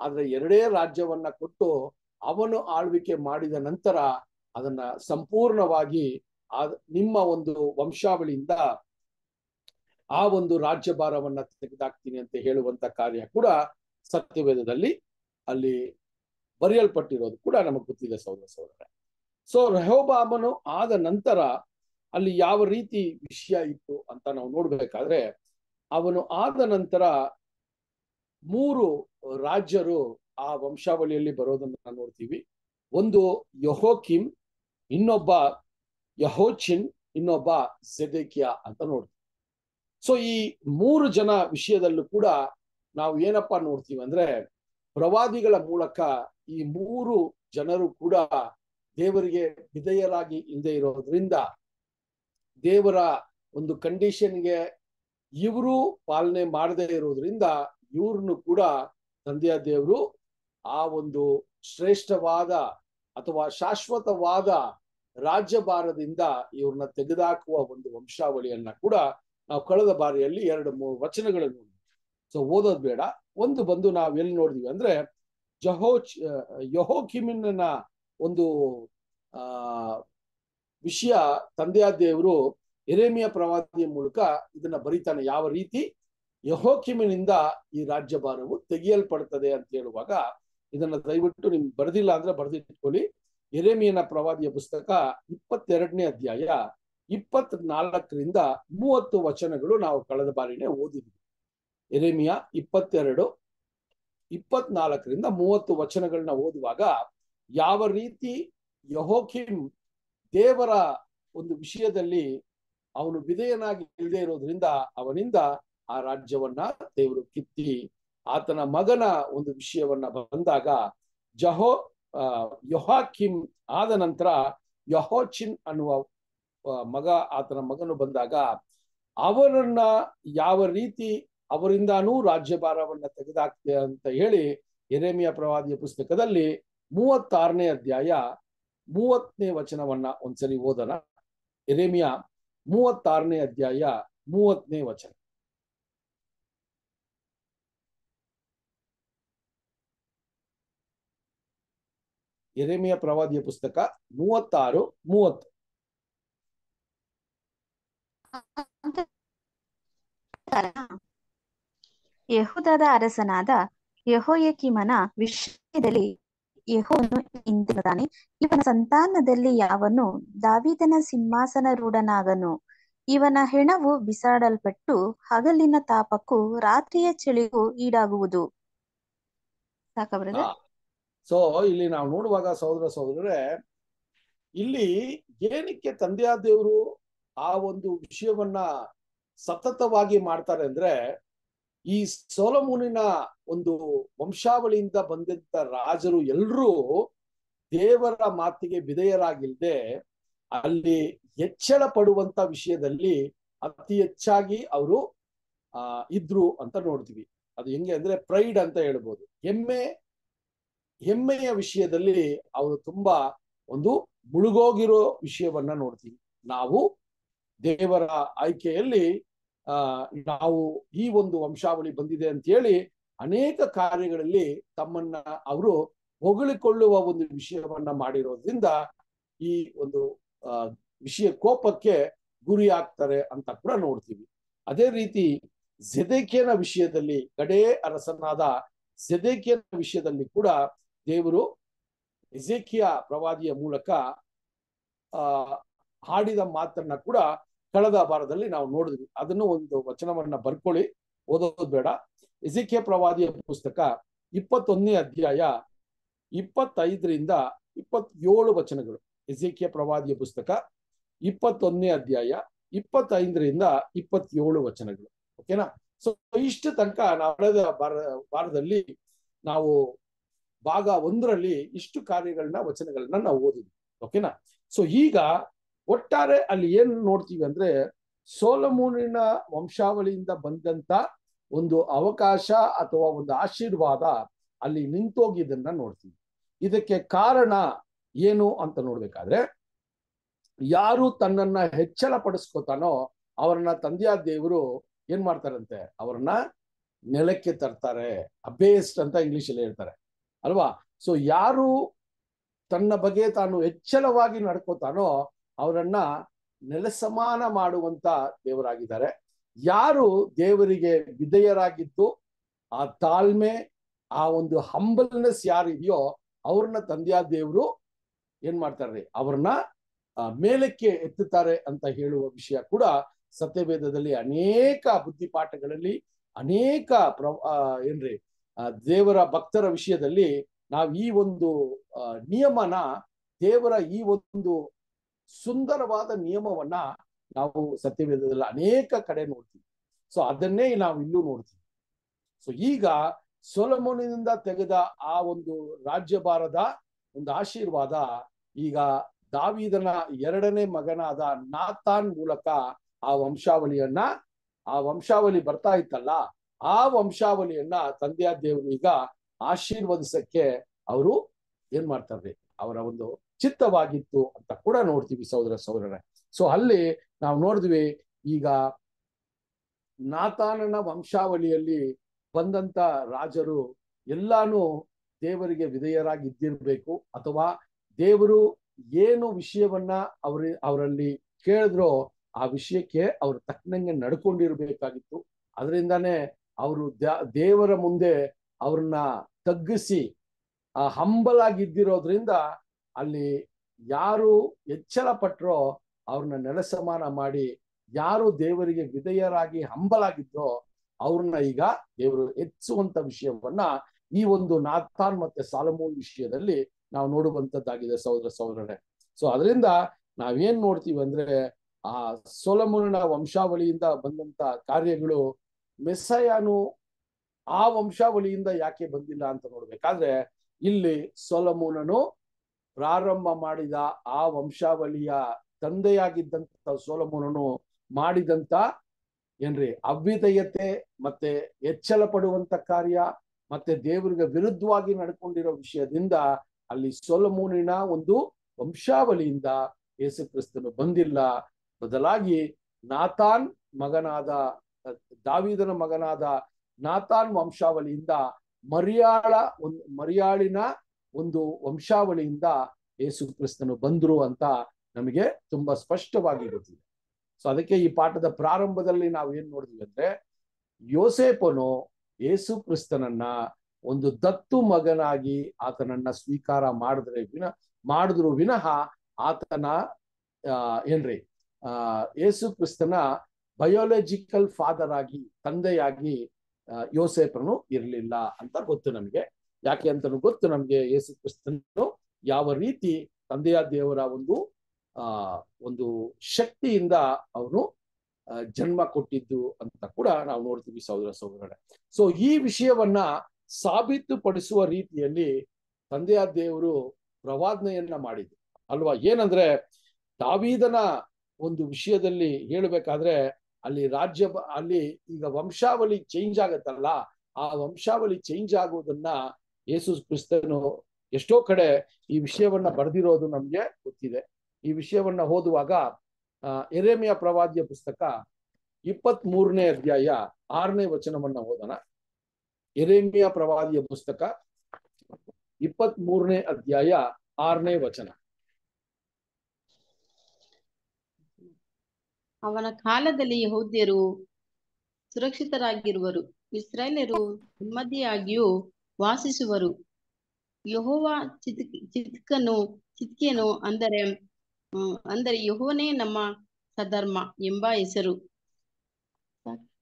ಆದ್ರೆ ಎರಡೇ ರಾಜ್ಯವನ್ನ ಕೊಟ್ಟು ಅವನು ಆಳ್ವಿಕೆ ಮಾಡಿದ ನಂತರ ಅದನ್ನ ಸಂಪೂರ್ಣವಾಗಿ ನಿಮ್ಮ ಒಂದು ವಂಶಾವಳಿಯಿಂದ ಆ ಒಂದು ರಾಜ್ಯಭಾರವನ್ನ ತೆಗೆದಾಕ್ತೀನಿ ಅಂತ ಹೇಳುವಂತ ಕಾರ್ಯ ಕೂಡ ಸತ್ಯವೇದದಲ್ಲಿ ಅಲ್ಲಿ ಬರೆಯಲ್ಪಟ್ಟಿರೋದು ಕೂಡ ನಮಗೆ ಗೊತ್ತಿದೆ ಸಹೋದರ ಸಹೋದರ ಸೊ ರೆಹೋಬಾಬನು ಆದ ನಂತರ ಅಲ್ಲಿ ಯಾವ ರೀತಿ ವಿಷಯ ಇತ್ತು ಅಂತ ನಾವು ನೋಡ್ಬೇಕಾದ್ರೆ ಅವನು ಆದ ನಂತರ ಮೂರು ರಾಜ್ಯರು ಆ ವಂಶಾವಳಿಯಲ್ಲಿ ಬರೋದನ್ನ ನೋಡ್ತೀವಿ ಒಂದು ಯಹೋಕಿಮ್ ಇನ್ನೊಬ್ಬ ಯಹೋಚಿನ್ ಇನ್ನೊಬ್ಬ ಸೆದೇಕಿಯ ಅಂತ ನೋಡ್ತೀವಿ ಸೊ ಈ ಮೂರು ಜನ ವಿಷಯದಲ್ಲೂ ಕೂಡ ನಾವು ಏನಪ್ಪಾ ನೋಡ್ತೀವಿ ಅಂದ್ರೆ ಪ್ರವಾದಿಗಳ ಮೂಲಕ ಈ ಮೂರು ಜನರು ಕೂಡ ದೇವರಿಗೆ ವಿಧೇಯರಾಗಿ ಇಲ್ಲದೆ ಇರೋದ್ರಿಂದ ದೇವರ ಒಂದು ಕಂಡೀಷನ್ಗೆ ಇವರು ಪಾಲನೆ ಮಾಡದೇ ಇರೋದ್ರಿಂದ ಇವ್ರನ್ನು ಕೂಡ ತಂದೆಯ ದೇವರು ಆ ಒಂದು ಶ್ರೇಷ್ಠವಾದ ಅಥವಾ ಶಾಶ್ವತವಾದ ರಾಜ್ಯಭಾರದಿಂದ ಇವ್ರನ್ನ ತೆಗೆದಾಕುವ ಒಂದು ವಂಶಾವಳಿಯನ್ನ ಕೂಡ ನಾವು ಕಳೆದ ಬಾರಿಯಲ್ಲಿ ಎರಡು ಮೂರು ವಚನಗಳನ್ನು ನೋಡಿದ್ವಿ ಸೊ ಓದೋದು ಬೇಡ ಒಂದು ಬಂದು ನಾವು ಎಲ್ಲಿ ನೋಡಿದ್ವಿ ಅಂದ್ರೆ ಜಹೋಚ್ ಯಹೋಕಿಮಿನ್ನ ಒಂದು ಆ ವಿಷಯ ತಂದೆಯಾದೇವರು ಎರೇಮಿಯ ಪ್ರವಾದಿಯ ಮೂಲಕ ಇದನ್ನ ಬರೀತಾನೆ ಯಾವ ರೀತಿ ಯಹೋಕಿಮಿನಿಂದ ಈ ರಾಜ್ಯಭಾರವು ತೆಗೆಯಲ್ಪಡ್ತದೆ ಅಂತ ಹೇಳುವಾಗ ಇದನ್ನ ದಯವಿಟ್ಟು ನಿಮ್ಗೆ ಬರೆದಿಲ್ಲ ಅಂದ್ರೆ ಬರೆದಿಟ್ಕೊಳ್ಳಿ ಎರೆಮಿಯನ ಪ್ರವಾದಿಯ ಪುಸ್ತಕ ಇಪ್ಪತ್ತೆರಡನೇ ಅಧ್ಯಾಯ ಇಪ್ಪತ್ನಾಲ್ಕರಿಂದ ಮೂವತ್ತು ವಚನಗಳು ನಾವು ಕಳೆದ ಬಾರಿನೇ ಓದಿದ್ವಿ ಎರೆಮಿಯ ಇಪ್ಪತ್ತೆರಡು ಇಪ್ಪತ್ನಾಲ್ಕರಿಂದ ಮೂವತ್ತು ವಚನಗಳನ್ನ ಓದುವಾಗ ಯಾವ ರೀತಿ ಯಹೋಕಿಮ್ ದೇವರ ಒಂದು ವಿಷಯದಲ್ಲಿ ಅವನು ವಿಧೇಯನಾಗಿ ಇಲ್ಲದೆ ಇರೋದ್ರಿಂದ ಅವನಿಂದ ಆ ರಾಜ್ಯವನ್ನ ದೇವರು ಕಿತ್ತಿ ಆತನ ಮಗನ ಒಂದು ವಿಷಯವನ್ನ ಬಂದಾಗ ಜಹೋ ಯೊಹಾಕಿಮ್ ಆದ ನಂತರ ಯಹೋಚಿನ್ ಅನ್ನುವ ಮಗ ಆತನ ಮಗನು ಬಂದಾಗ ಅವರನ್ನ ಯಾವ ರೀತಿ ಅವರಿಂದಾನೂ ರಾಜ್ಯಭಾರವನ್ನ ತೆಗೆದಾಕ್ತೆ ಅಂತ ಹೇಳಿ ಎರೆಮಿಯ ಪ್ರವಾದಿಯ ಪುಸ್ತಕದಲ್ಲಿ ಮೂವತ್ತಾರನೇ ಅಧ್ಯಾಯ ಮೂವತ್ತನೇ ವಚನವನ್ನ ಒಂದ್ಸರಿ ಓದೋಣ ಎರೆಮಿಯ ಮೂವತ್ತಾರನೇ ಅಧ್ಯಾಯ ಮೂವತ್ತನೇ ವಚನ ಎರೆಮೆಯ ಪ್ರವಾದಿಯ ಪುಸ್ತಕ ಮೂವತ್ತಾರು ಮೂವತ್ತು ಯಹುದಾದ ಅರಸನಾದ ಯಹೋಯಕಿಮನ ವಿಷಯದಲ್ಲಿ ಯಹೋನು ಇಂದಿರುತ್ತಾನೆ ಇವನ ಸಂತಾನದಲ್ಲಿ ಯಾವನು ದಾವಿದನ ರೂಢನಾಗನು ಇವನ ಹೆಣವು ಬಿಸಾಡಲ್ಪಟ್ಟು ಹಗಲಿನ ತಾಪಕ್ಕೂ ರಾತ್ರಿಯ ಚಳಿಗೂ ಈಡಾಗುವುದು ಸಾಕ ಸೊ ಇಲ್ಲಿ ನಾವು ನೋಡುವಾಗ ಸಹೋದರ ಸಹೋದರರೇ ಇಲ್ಲಿ ಏನಕ್ಕೆ ತಂದೆಯಾದೇವರು ಆ ಒಂದು ವಿಷಯವನ್ನ ಸತತವಾಗಿ ಮಾಡ್ತಾರೆ ಅಂದ್ರೆ ಈ ಸೋಲಮೂನಿನ ಒಂದು ವಂಶಾವಳಿಯಿಂದ ಬಂದಂತ ರಾಜರು ಎಲ್ರೂ ದೇವರ ಮಾತಿಗೆ ವಿಧೇಯರಾಗಿಲ್ದೆ ಅಲ್ಲಿ ಹೆಚ್ಚಳ ಪಡುವಂತ ವಿಷಯದಲ್ಲಿ ಅತಿ ಹೆಚ್ಚಾಗಿ ಅವರು ಆ ಇದ್ರು ಅಂತ ನೋಡ್ತೀವಿ ಅದು ಹೆಂಗೆ ಅಂದ್ರೆ ಪ್ರೈಡ್ ಅಂತ ಹೇಳ್ಬೋದು ಹೆಮ್ಮೆ ಹೆಮ್ಮೆಯ ವಿಷಯದಲ್ಲಿ ಅವರು ತುಂಬಾ ಒಂದು ಮುಳುಗೋಗಿರೋ ವಿಷಯವನ್ನ ನೋಡ್ತೀವಿ ನಾವು ದೇವರ ಆಯ್ಕೆಯಲ್ಲಿ ಆ ನಾವು ಈ ಒಂದು ವಂಶಾವಳಿ ಬಂದಿದೆ ಅಂತ ಹೇಳಿ ಅನೇಕ ಕಾರ್ಯಗಳಲ್ಲಿ ತಮ್ಮನ್ನ ಅವರು ಹೊಗಳಿಕೊಳ್ಳುವ ಒಂದು ವಿಷಯವನ್ನ ಮಾಡಿರೋದ್ರಿಂದ ಈ ಒಂದು ವಿಷಯ ಕೋಪಕ್ಕೆ ಗುರಿ ಆಗ್ತಾರೆ ಅಂತ ಕೂಡ ನೋಡ್ತೀವಿ ಅದೇ ರೀತಿ ಜೆದೇಕಿಯನ ವಿಷಯದಲ್ಲಿ ಗಡೇ ಅರಸನಾದ ಜೆದೇಕಿಯನ ವಿಷಯದಲ್ಲಿ ಕೂಡ ದೇವರು ಎಜೇಕಿಯ ಪ್ರವಾದಿಯ ಮೂಲಕ ಹಾಡಿದ ಮಾತನ್ನ ಕೂಡ ಕಳೆದ ವಾರದಲ್ಲಿ ನಾವು ನೋಡಿದ್ವಿ ಅದನ್ನು ಒಂದು ವಚನವನ್ನ ಬರ್ಕೊಳ್ಳಿ ಓದೋದು ಬೇಡ ಎಸಿಕೆ ಪ್ರವಾದಿಯ ಪುಸ್ತಕ ಇಪ್ಪತ್ತೊಂದನೇ ಅಧ್ಯಾಯ ಇಪ್ಪತ್ತೈದರಿಂದ ಇಪ್ಪತ್ತೇಳು ವಚನಗಳು ಎಜೇಕಿಯ ಪ್ರವಾದಿಯ ಪುಸ್ತಕ ಇಪ್ಪತ್ತೊಂದನೇ ಅಧ್ಯಾಯ ಇಪ್ಪತ್ತೈದರಿಂದ ಇಪ್ಪತ್ತೇಳು ವಚನಗಳು ಓಕೆನಾ ಸೊ ಇಷ್ಟು ತನಕ ನಾವು ಕಳೆದ ವಾರದಲ್ಲಿ ನಾವು ಭಾಗ ಒಂದರಲ್ಲಿ ಇಷ್ಟು ಕಾರ್ಯಗಳನ್ನ ವಚನಗಳನ್ನ ನಾವು ಓದಿದ್ವಿ ಓಕೆನಾ ಸೊ ಈಗ ಒಟ್ಟಾರೆ ಅಲ್ಲಿ ಏನ್ ನೋಡ್ತೀವಿ ಅಂದ್ರೆ ಸೋಲಮೂನಿನ ವಂಶಾವಳಿಯಿಂದ ಬಂದಂತ ಒಂದು ಅವಕಾಶ ಅಥವಾ ಒಂದು ಆಶೀರ್ವಾದ ಅಲ್ಲಿ ನಿಂತೋಗಿದ್ದನ್ನ ನೋಡ್ತೀವಿ ಇದಕ್ಕೆ ಕಾರಣ ಏನು ಅಂತ ನೋಡ್ಬೇಕಾದ್ರೆ ಯಾರು ತನ್ನನ್ನ ಹೆಚ್ಚಳ ಪಡಿಸ್ಕೋತಾನೋ ಅವರನ್ನ ತಂದೆಯ ದೇವರು ಏನ್ ಮಾಡ್ತಾರಂತೆ ಅವರನ್ನ ನೆಲಕ್ಕೆ ತರ್ತಾರೆ ಅಬೇಸ್ಟ್ ಅಂತ ಇಂಗ್ಲಿಷ್ ಅಲ್ಲಿ ಹೇಳ್ತಾರೆ ಅಲ್ವಾ ಸೊ ಯಾರು ತನ್ನ ಬಗ್ಗೆ ತಾನು ಹೆಚ್ಚಲವಾಗಿ ನಡ್ಕೋತಾನೋ ಅವರನ್ನ ನೆಲಸಮಾನ ಮಾಡುವಂತ ದೇವರಾಗಿದ್ದಾರೆ ಯಾರು ದೇವರಿಗೆ ವಿಧೇಯರಾಗಿದ್ದು ಆ ತಾಳ್ಮೆ ಆ ಒಂದು ಹಂಬಲ್ನೆಸ್ ಯಾರಿದೆಯೋ ಅವ್ರನ್ನ ತಂದೆಯ ದೇವರು ಏನ್ ಮಾಡ್ತಾರೆ ಅವ್ರನ್ನ ಮೇಲಕ್ಕೆ ಎತ್ತುತ್ತಾರೆ ಅಂತ ಹೇಳುವ ವಿಷಯ ಕೂಡ ಸತ್ಯವೇದದಲ್ಲಿ ಅನೇಕ ಬುದ್ಧಿಪಾಠಗಳಲ್ಲಿ ಅನೇಕ ಪ್ರ ಏನ್ರಿ ದೇವರ ಭಕ್ತರ ವಿಷಯದಲ್ಲಿ ನಾವು ಈ ಒಂದು ನಿಯಮನ ದೇವರ ಈ ಒಂದು ಸುಂದರವಾದ ನಿಯಮವನ್ನ ನಾವು ಸತ್ಯವೇದದಲ್ಲಿ ಅನೇಕ ಕಡೆ ನೋಡ್ತೀವಿ ಸೊ ಅದನ್ನೇ ನಾವು ಇಲ್ಲೂ ನೋಡ್ತೀವಿ ಸೊ ಈಗ ಸೊಲಮೋನಿನಿಂದ ತೆಗೆದ ಆ ಒಂದು ರಾಜ್ಯಭಾರದ ಒಂದು ಆಶೀರ್ವಾದ ಈಗ ದಾವಿದನ ಎರಡನೇ ಮಗನಾದ ನಾತಾನ್ ಮೂಲಕ ಆ ವಂಶಾವಳಿಯನ್ನ ಆ ವಂಶಾವಳಿ ಬರ್ತಾ ಇತ್ತಲ್ಲ ಆ ವಂಶಾವಳಿಯನ್ನ ತಂದೆಯ ದೇವರು ಈಗ ಆಶೀರ್ವದಿಸಕ್ಕೆ ಅವರು ಏನ್ ಮಾಡ್ತಾರೆ ಅವರ ಒಂದು ಚಿತ್ತವಾಗಿತ್ತು ಅಂತ ಕೂಡ ನೋಡ್ತೀವಿ ಸಹೋದರ ಸಹೋದರ ಸೊ ಅಲ್ಲಿ ನಾವು ನೋಡಿದ್ವಿ ಈಗ ನಾತಾನನ ವಂಶಾವಳಿಯಲ್ಲಿ ಬಂದಂತ ರಾಜರು ಎಲ್ಲಾನು ದೇವರಿಗೆ ವಿಧೇಯರಾಗಿದ್ದಿರ್ಬೇಕು ಅಥವಾ ದೇವರು ಏನು ವಿಷಯವನ್ನ ಅವ್ರ ಅವರಲ್ಲಿ ಕೇಳಿದ್ರೋ ಆ ವಿಷಯಕ್ಕೆ ಅವರು ತಕ್ಕನಂಗೆ ನಡ್ಕೊಂಡಿರ್ಬೇಕಾಗಿತ್ತು ಅದರಿಂದಾನೇ ಅವರು ದೇವರ ಮುಂದೆ ಅವ್ರನ್ನ ತಗ್ಗಿಸಿ ಆ ಹಂಬಲಾಗಿದ್ದಿರೋದ್ರಿಂದ ಅಲ್ಲಿ ಯಾರು ಎಚ್ಚಲ ಪಟ್ಟರೋ ಅವ್ರನ್ನ ನೆಲಸಮಾನ ಮಾಡಿ ಯಾರು ದೇವರಿಗೆ ವಿಧೇಯರಾಗಿ ಹಂಬಲಾಗಿದ್ರೋ ಅವ್ರನ್ನ ಈಗ ದೇವರು ಹೆಚ್ಚುವಂತ ವಿಷಯವನ್ನ ಈ ಒಂದು ನಾಥಾನ್ ಮತ್ತೆ ಸಾಲಮೂನ್ ವಿಷಯದಲ್ಲಿ ನಾವು ನೋಡುವಂತದ್ದಾಗಿದೆ ಸಹೋದರ ಸಹೋದರರೇ ಸೊ ಅದರಿಂದ ನಾವೇನ್ ನೋಡ್ತೀವಿ ಅಂದ್ರೆ ಆ ಸೋಲಮೂಲನ ವಂಶಾವಳಿಯಿಂದ ಬಂದಂತ ಕಾರ್ಯಗಳು ಮೆಸ್ಸಯನು ಆ ವಂಶಾವಳಿಯಿಂದ ಯಾಕೆ ಬಂದಿಲ್ಲ ಅಂತ ನೋಡ್ಬೇಕಾದ್ರೆ ಇಲ್ಲಿ ಸೊಲಮೂನನು ಪ್ರಾರಂಭ ಮಾಡಿದ ಆ ವಂಶಾವಳಿಯ ತಂದೆಯಾಗಿದ್ದಂತ ಸೋಲಮೂನನು ಮಾಡಿದಂತ ಏನ್ರಿ ಅವ್ಯತಯತೆ ಮತ್ತೆ ಎಚ್ಚಲ ಪಡುವಂತ ಕಾರ್ಯ ಮತ್ತೆ ದೇವರಿಗೆ ವಿರುದ್ಧವಾಗಿ ನಡ್ಕೊಂಡಿರೋ ವಿಷಯದಿಂದ ಅಲ್ಲಿ ಸೊಲಮೂನಿನ ಒಂದು ವಂಶಾವಳಿಯಿಂದ ಯೇಸು ಕ್ರಿಸ್ತನು ಬಂದಿಲ್ಲ ಬದಲಾಗಿ ನಾತಾನ್ ಮಗನಾದ ದಾವಿದನ ಮಗನಾದ ನಾತಾನ್ ವಂಶಾವಳಿಯಿಂದ ಮರಿಯಾಳ ಒಂದು ಮರಿಯಾಳಿನ ಒಂದು ವಂಶಾವಳಿಯಿಂದ ಯೇಸು ಕ್ರಿಸ್ತನು ಬಂದ್ರು ಅಂತ ನಮಗೆ ತುಂಬಾ ಸ್ಪಷ್ಟವಾಗಿ ಗೊತ್ತಿದೆ ಸೊ ಅದಕ್ಕೆ ಈ ಪಾಠದ ಪ್ರಾರಂಭದಲ್ಲಿ ನಾವು ಏನ್ ನೋಡಿದ್ವಿ ಅಂದ್ರೆ ಯೋಸೇಪನು ಯೇಸು ಕ್ರಿಸ್ತನನ್ನ ಒಂದು ದತ್ತು ಮಗನಾಗಿ ಆತನನ್ನ ಸ್ವೀಕಾರ ಮಾಡಿದ್ರೆ ವಿನ ಮಾಡಿದ್ರು ವಿನಃ ಆತನ ಏನ್ರಿ ಆ ಯೇಸು ಕ್ರಿಸ್ತನ ಬಯೋಲಜಿಕಲ್ ಫಾದರ್ ಆಗಿ ತಂದೆಯಾಗಿ ಯೋಸೇಪ್ರನು ಇರಲಿಲ್ಲ ಅಂತ ಗೊತ್ತು ನಮಗೆ ಯಾಕೆ ಅಂತ ಗೊತ್ತು ನಮಗೆ ಯೇಸು ಕ್ರಿಸ್ತನು ಯಾವ ರೀತಿ ತಂದೆಯ ದೇವರ ಒಂದು ಆ ಒಂದು ಶಕ್ತಿಯಿಂದ ಅವನು ಜನ್ಮ ಕೊಟ್ಟಿದ್ದು ಅಂತ ಕೂಡ ನಾವು ನೋಡ್ತೀವಿ ಸಹೋದರ ಸಹೋದರ ಸೊ ಈ ವಿಷಯವನ್ನ ಸಾಬೀತುಪಡಿಸುವ ರೀತಿಯಲ್ಲಿ ತಂದೆಯ ದೇವರು ಪ್ರವಾದನೆಯನ್ನ ಮಾಡಿದ್ರು ಅಲ್ವಾ ಏನಂದ್ರೆ ದಾವೀದನ ಒಂದು ವಿಷಯದಲ್ಲಿ ಹೇಳಬೇಕಾದ್ರೆ ಅಲ್ಲಿ ರಾಜ್ಯ ಅಲ್ಲಿ ಈಗ ವಂಶಾವಳಿ ಚೇಂಜ್ ಆಗತ್ತಲ್ಲ ಆ ವಂಶಾವಳಿ ಚೇಂಜ್ ಆಗೋದನ್ನ ಯೇಸು ಕ್ರಿಸ್ತನು ಎಷ್ಟೋ ಕಡೆ ಈ ವಿಷಯವನ್ನ ಬರೆದಿರೋದು ನಮ್ಗೆ ಗೊತ್ತಿದೆ ಈ ವಿಷಯವನ್ನ ಓದುವಾಗ ಎರೆಮೆಯ ಪ್ರವಾದಿಯ ಪುಸ್ತಕ ಇಪ್ಪತ್ತ್ ಮೂರನೇ ಅಧ್ಯಾಯ ಆರನೇ ವಚನವನ್ನ ಓದೋಣ ಎರೆಮೆಯ ಪ್ರವಾದಿಯ ಪುಸ್ತಕ ಇಪ್ಪತ್ತ್ ಮೂರನೇ ಅಧ್ಯಾಯ ಆರನೇ ವಚನ ಅವನ ಕಾಲದಲ್ಲಿ ಯಹೂದ್ಯರು ಸುರಕ್ಷಿತರಾಗಿರುವರು ಇಸ್ರಾಯೇಲರು ನೆಮ್ಮದಿಯಾಗಿಯೂ ವಾಸಿಸುವರು ಯಹೋವ ಚಿತ್ ಚಿತ್ಕನು ಚಿತ್ಕೆನು ಅಂದರೆ ಅಂದರೆ ಯಹೋನೇ ನಮ್ಮ ಸಧರ್ಮ ಎಂಬ ಹೆಸರು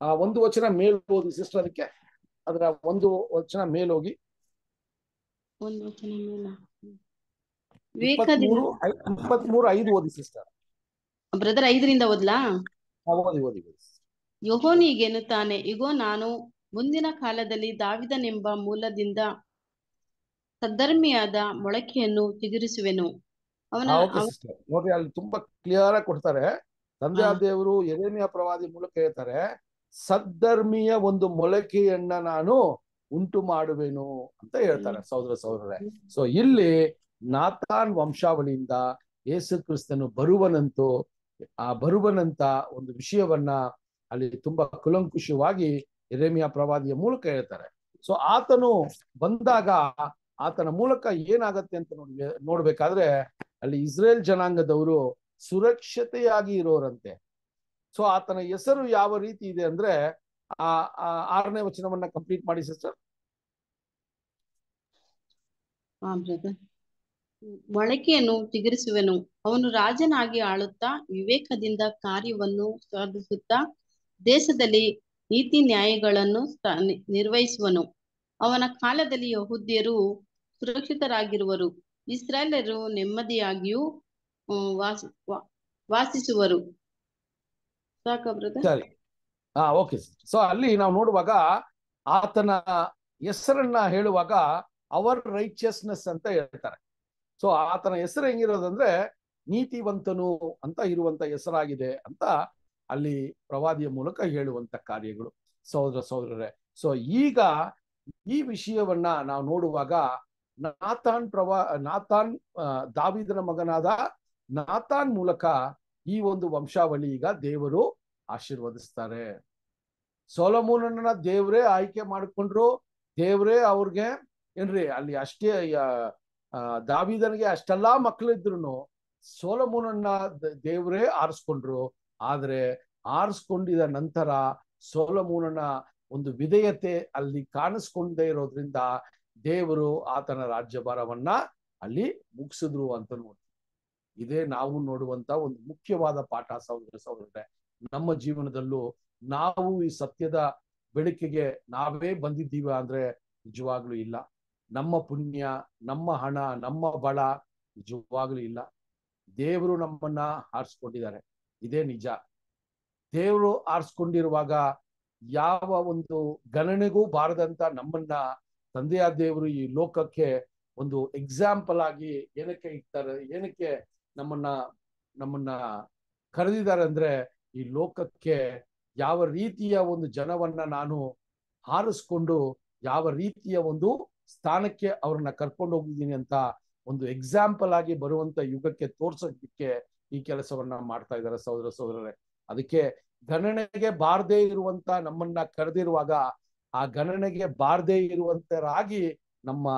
ಆ ಒಂದು ವಚನ ಮೇಲ್ ಹೋಗಿ ಸಿಸ್ಟರ್ ಅದಕ್ಕೆ ಅದರ ಒಂದು ವಚನ ಮೇಲ್ ಹೋಗಿ ಒಂದು ವಚನ ಮೇಲ ಇಪ್ಪತ್ಮೂರು ಐದು ಓದಿ ಸಿಸ್ಟರ್ ಬ್ರದರ್ ಐದರಿಂದ ಓದ್ಲಾ ತಾನೆ ಇಗೋ ನಾನು ಮುಂದಿನ ಕಾಲದಲ್ಲಿ ದಾವಿದನೆಂಬ ಮೂಲದಿಂದ ಸದ್ಧರ್ಮಿಯಾದ ಮೊಳಕೆಯನ್ನು ಚಿಗುರಿಸುವೆನು ಅವನ ನೋಡಿ ಅಲ್ಲಿ ತುಂಬಾ ಕ್ಲಿಯರ್ ಆಗಿ ಕೊಡ್ತಾರೆ ತಂದೆ ದೇವರು ಎರೇಮಿಯ ಪ್ರವಾದಿ ಮೂಲಕ ಹೇಳ್ತಾರೆ ಸದ್ಧರ್ಮಿಯ ಒಂದು ಮೊಳಕೆಯನ್ನ ನಾನು ಉಂಟು ಮಾಡುವೆನು ಅಂತ ಹೇಳ್ತಾರೆ ಸಹೋದರ ಸಹೋದರರೇ ಸೊ ಇಲ್ಲಿ ನಾಥಾನ್ ವಂಶಾವಳಿಯಿಂದ ಯೇಸು ಕ್ರಿಸ್ತನು ಬರುವನಂತೂ ಆ ಬರುಬನಂತ ಒಂದು ವಿಷಯವನ್ನ ಅಲ್ಲಿ ತುಂಬಾ ಕುಲಂಕುಷವಾಗಿ ಎರೆಮಿಯ ಪ್ರವಾದಿಯ ಮೂಲಕ ಹೇಳ್ತಾರೆ ಸೊ ಆತನು ಬಂದಾಗ ಆತನ ಮೂಲಕ ಏನಾಗತ್ತೆ ಅಂತ ನೋಡಿ ನೋಡ್ಬೇಕಾದ್ರೆ ಅಲ್ಲಿ ಇಸ್ರೇಲ್ ಜನಾಂಗದವರು ಸುರಕ್ಷತೆಯಾಗಿ ಇರೋರಂತೆ ಸೊ ಆತನ ಹೆಸರು ಯಾವ ರೀತಿ ಇದೆ ಅಂದ್ರೆ ಆ ಆರನೇ ವಚನವನ್ನ ಕಂಪ್ಲೀಟ್ ಮಾಡಿ ಸರ್ ಮೊಳಕೆಯನ್ನು ಚಿಗುರಿಸುವೆನು ಅವನು ರಾಜನಾಗಿ ಆಳುತ್ತಾ ವಿವೇಕದಿಂದ ಕಾರ್ಯವನ್ನು ಸಾಧಿಸುತ್ತಾ ದೇಶದಲ್ಲಿ ನೀತಿ ನ್ಯಾಯಗಳನ್ನು ನಿರ್ವಹಿಸುವನು ಅವನ ಕಾಲದಲ್ಲಿ ಯಹುದ್ಯರು ಸುರಕ್ಷಿತರಾಗಿರುವರು ಇಸ್ರಾಲರು ನೆಮ್ಮದಿಯಾಗಿಯೂ ವಾಸ ವಾಸಿಸುವರು ಸರಿ ಓಕೆ ಸೊ ಅಲ್ಲಿ ನಾವು ನೋಡುವಾಗ ಆತನ ಹೆಸರನ್ನ ಹೇಳುವಾಗ ಅವರ್ ರೈಚಿಯಸ್ನೆಸ್ ಅಂತ ಹೇಳ್ತಾರೆ ಸೊ ಆತನ ಹೆಸರು ಹೆಂಗಿರೋದಂದ್ರೆ ನೀತಿವಂತನು ಅಂತ ಇರುವಂತ ಹೆಸರಾಗಿದೆ ಅಂತ ಅಲ್ಲಿ ಪ್ರವಾದಿಯ ಮೂಲಕ ಹೇಳುವಂತ ಕಾರ್ಯಗಳು ಸಹೋದರ ಸಹೋದರರೇ ಸೊ ಈಗ ಈ ವಿಷಯವನ್ನ ನಾವು ನೋಡುವಾಗ ನಾಥಾನ್ ಪ್ರವಾ ನಾಥಾನ್ ದಾವಿದನ ಮಗನಾದ ನಾಥಾನ್ ಮೂಲಕ ಈ ಒಂದು ವಂಶಾವಳಿ ಈಗ ದೇವರು ಆಶೀರ್ವದಿಸ್ತಾರೆ ಸೋಲಮೂಲನ ದೇವರೇ ಆಯ್ಕೆ ಮಾಡಿಕೊಂಡ್ರು ದೇವರೇ ಅವ್ರಿಗೆ ಏನ್ರಿ ಅಲ್ಲಿ ಅಷ್ಟೇ ಆ ದಾವಿದನಿಗೆ ಅಷ್ಟೆಲ್ಲಾ ಮಕ್ಕಳಿದ್ರು ಸೋಲಮೂನನ್ನ ದೇವರೇ ಆರಿಸ್ಕೊಂಡ್ರು ಆದ್ರೆ ಆರಿಸ್ಕೊಂಡಿದ ನಂತರ ಸೋಲಮೂನನ ಒಂದು ವಿಧೇಯತೆ ಅಲ್ಲಿ ಕಾಣಿಸ್ಕೊಂಡೇ ಇರೋದ್ರಿಂದ ದೇವರು ಆತನ ರಾಜ್ಯಭಾರವನ್ನ ಅಲ್ಲಿ ಮುಗಿಸಿದ್ರು ಅಂತ ನೋಡ್ತೀವಿ ಇದೇ ನಾವು ನೋಡುವಂತ ಒಂದು ಮುಖ್ಯವಾದ ಪಾಠ ಸಹೋದರ ಸಹೋದರರೇ ನಮ್ಮ ಜೀವನದಲ್ಲೂ ನಾವು ಈ ಸತ್ಯದ ಬೆಳಕಿಗೆ ನಾವೇ ಬಂದಿದ್ದೀವ ಅಂದ್ರೆ ನಿಜವಾಗ್ಲೂ ಇಲ್ಲ ನಮ್ಮ ಪುಣ್ಯ ನಮ್ಮ ಹಣ ನಮ್ಮ ಬಳ ನಿಜವಾಗ್ಲೂ ಇಲ್ಲ ದೇವರು ನಮ್ಮನ್ನ ಆರಿಸ್ಕೊಂಡಿದ್ದಾರೆ ಇದೇ ನಿಜ ದೇವರು ಆರಿಸ್ಕೊಂಡಿರುವಾಗ ಯಾವ ಒಂದು ಗಣನೆಗೂ ಬಾರದಂತ ನಮ್ಮನ್ನ ತಂದೆಯ ದೇವರು ಈ ಲೋಕಕ್ಕೆ ಒಂದು ಎಕ್ಸಾಂಪಲ್ ಆಗಿ ಏನಕ್ಕೆ ಇರ್ತಾರೆ ಏನಕ್ಕೆ ನಮ್ಮನ್ನ ನಮ್ಮನ್ನ ಕರೆದಿದ್ದಾರೆ ಅಂದ್ರೆ ಈ ಲೋಕಕ್ಕೆ ಯಾವ ರೀತಿಯ ಒಂದು ಜನವನ್ನ ನಾನು ಆರಿಸ್ಕೊಂಡು ಯಾವ ರೀತಿಯ ಒಂದು ಸ್ಥಾನಕ್ಕೆ ಅವ್ರನ್ನ ಕರ್ಕೊಂಡು ಹೋಗಿದ್ದೀನಿ ಅಂತ ಒಂದು ಎಕ್ಸಾಂಪಲ್ ಆಗಿ ಬರುವಂತ ಯುಗಕ್ಕೆ ತೋರ್ಸೋದಕ್ಕೆ ಈ ಕೆಲಸವನ್ನ ಮಾಡ್ತಾ ಇದ್ದಾರೆ ಸಹೋದರ ಸಹೋದರರೇ ಅದಕ್ಕೆ ಗಣನೆಗೆ ಬಾರದೇ ಇರುವಂತ ನಮ್ಮನ್ನ ಕರೆದಿರುವಾಗ ಆ ಗಣನೆಗೆ ಬಾರದೇ ಇರುವಂತರಾಗಿ ನಮ್ಮ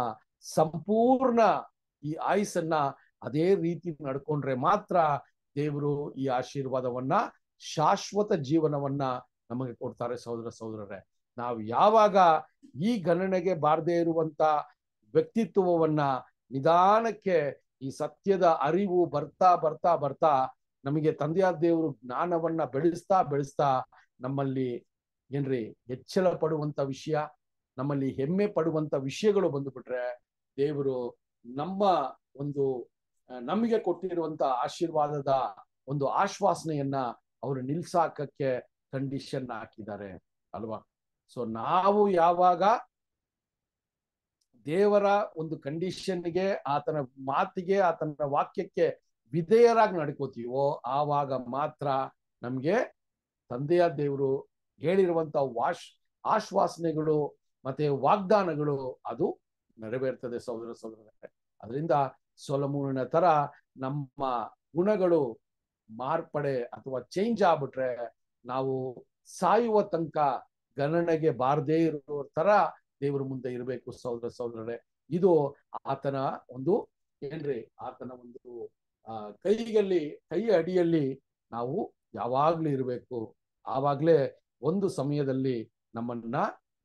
ಸಂಪೂರ್ಣ ಈ ಆಯುಸನ್ನ ಅದೇ ರೀತಿ ನಡ್ಕೊಂಡ್ರೆ ಮಾತ್ರ ದೇವರು ಈ ಆಶೀರ್ವಾದವನ್ನ ಶಾಶ್ವತ ಜೀವನವನ್ನ ನಮಗೆ ಕೊಡ್ತಾರೆ ಸಹೋದರ ಸಹೋದರರೇ ನಾವು ಯಾವಾಗ ಈ ಗಣನೆಗೆ ಬಾರದೇ ಇರುವಂತ ವ್ಯಕ್ತಿತ್ವವನ್ನ ನಿಧಾನಕ್ಕೆ ಈ ಸತ್ಯದ ಅರಿವು ಬರ್ತಾ ಬರ್ತಾ ಬರ್ತಾ ನಮಗೆ ತಂದೆಯಾದ ದೇವರು ಜ್ಞಾನವನ್ನ ಬೆಳೆಸ್ತಾ ಬೆಳೆಸ್ತಾ ನಮ್ಮಲ್ಲಿ ಏನ್ರಿ ಹೆಚ್ಚಳ ಪಡುವಂತ ವಿಷಯ ನಮ್ಮಲ್ಲಿ ಹೆಮ್ಮೆ ಪಡುವಂತ ವಿಷಯಗಳು ಬಂದುಬಿಟ್ರೆ ದೇವರು ನಮ್ಮ ಒಂದು ನಮಗೆ ಕೊಟ್ಟಿರುವಂತ ಆಶೀರ್ವಾದದ ಒಂದು ಆಶ್ವಾಸನೆಯನ್ನ ಅವರು ನಿಲ್ಸಾಕಕ್ಕೆ ಕಂಡೀಷನ್ ಹಾಕಿದ್ದಾರೆ ಅಲ್ವಾ ಸೊ ನಾವು ಯಾವಾಗ ದೇವರ ಒಂದು ಕಂಡೀಷನ್ಗೆ ಆತನ ಮಾತಿಗೆ ಆತನ ವಾಕ್ಯಕ್ಕೆ ವಿಧೇಯರಾಗಿ ನಡ್ಕೋತೀವೋ ಆವಾಗ ಮಾತ್ರ ನಮ್ಗೆ ತಂದೆಯ ದೇವರು ಹೇಳಿರುವಂತ ವಾಶ್ ಆಶ್ವಾಸನೆಗಳು ಮತ್ತೆ ವಾಗ್ದಾನಗಳು ಅದು ನೆರವೇರ್ತದೆ ಸಹೋದರ ಸಹೋದರ ಅದರಿಂದ ಸೊಲಮೂರಿನ ತರ ನಮ್ಮ ಗುಣಗಳು ಮಾರ್ಪಡೆ ಅಥವಾ ಚೇಂಜ್ ಆಗ್ಬಿಟ್ರೆ ನಾವು ಸಾಯುವ ತನಕ ಗಣನೆಗೆ ಬಾರದೇ ಇರೋ ತರ ದೇವರ ಮುಂದೆ ಇರಬೇಕು ಸಹೋದರ ಸಹೋದರರೇ ಇದು ಆತನ ಒಂದು ಏನ್ರಿ ಆತನ ಒಂದು ಆ ಕೈಯಲ್ಲಿ ಕೈ ಅಡಿಯಲ್ಲಿ ನಾವು ಯಾವಾಗ್ಲೂ ಇರಬೇಕು ಆವಾಗ್ಲೇ ಒಂದು ಸಮಯದಲ್ಲಿ ನಮ್ಮನ್ನ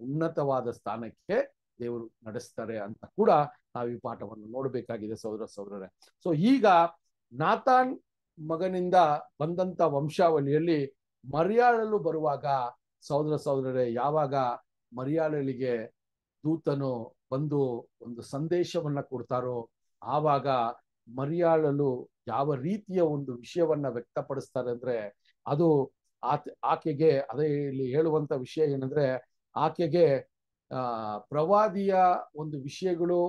ಉನ್ನತವಾದ ಸ್ಥಾನಕ್ಕೆ ದೇವರು ನಡೆಸ್ತಾರೆ ಅಂತ ಕೂಡ ನಾವು ಈ ಪಾಠವನ್ನು ನೋಡಬೇಕಾಗಿದೆ ಸಹೋದರ ಸಹೋದರರೇ ಸೊ ಈಗ ನಾತಾನ್ ಮಗನಿಂದ ಬಂದಂತ ವಂಶಾವಳಿಯಲ್ಲಿ ಮರ್ಯಾಳಲು ಬರುವಾಗ ಸಹೋದರ ಸಹೋದರರೇ ಯಾವಾಗ ಮರ್ಯಾದಳಿಗೆ ದೂತನು ಬಂದು ಒಂದು ಸಂದೇಶವನ್ನ ಕೊಡ್ತಾರೋ ಆವಾಗ ಮರಿಯಾಳಲು ಯಾವ ರೀತಿಯ ಒಂದು ವಿಷಯವನ್ನ ವ್ಯಕ್ತಪಡಿಸ್ತಾರೆ ಅಂದ್ರೆ ಅದು ಆತ ಆಕೆಗೆ ಅದೇ ಇಲ್ಲಿ ಹೇಳುವಂತ ವಿಷಯ ಏನಂದ್ರೆ ಆಕೆಗೆ ಆ ಪ್ರವಾದಿಯ ಒಂದು ವಿಷಯಗಳು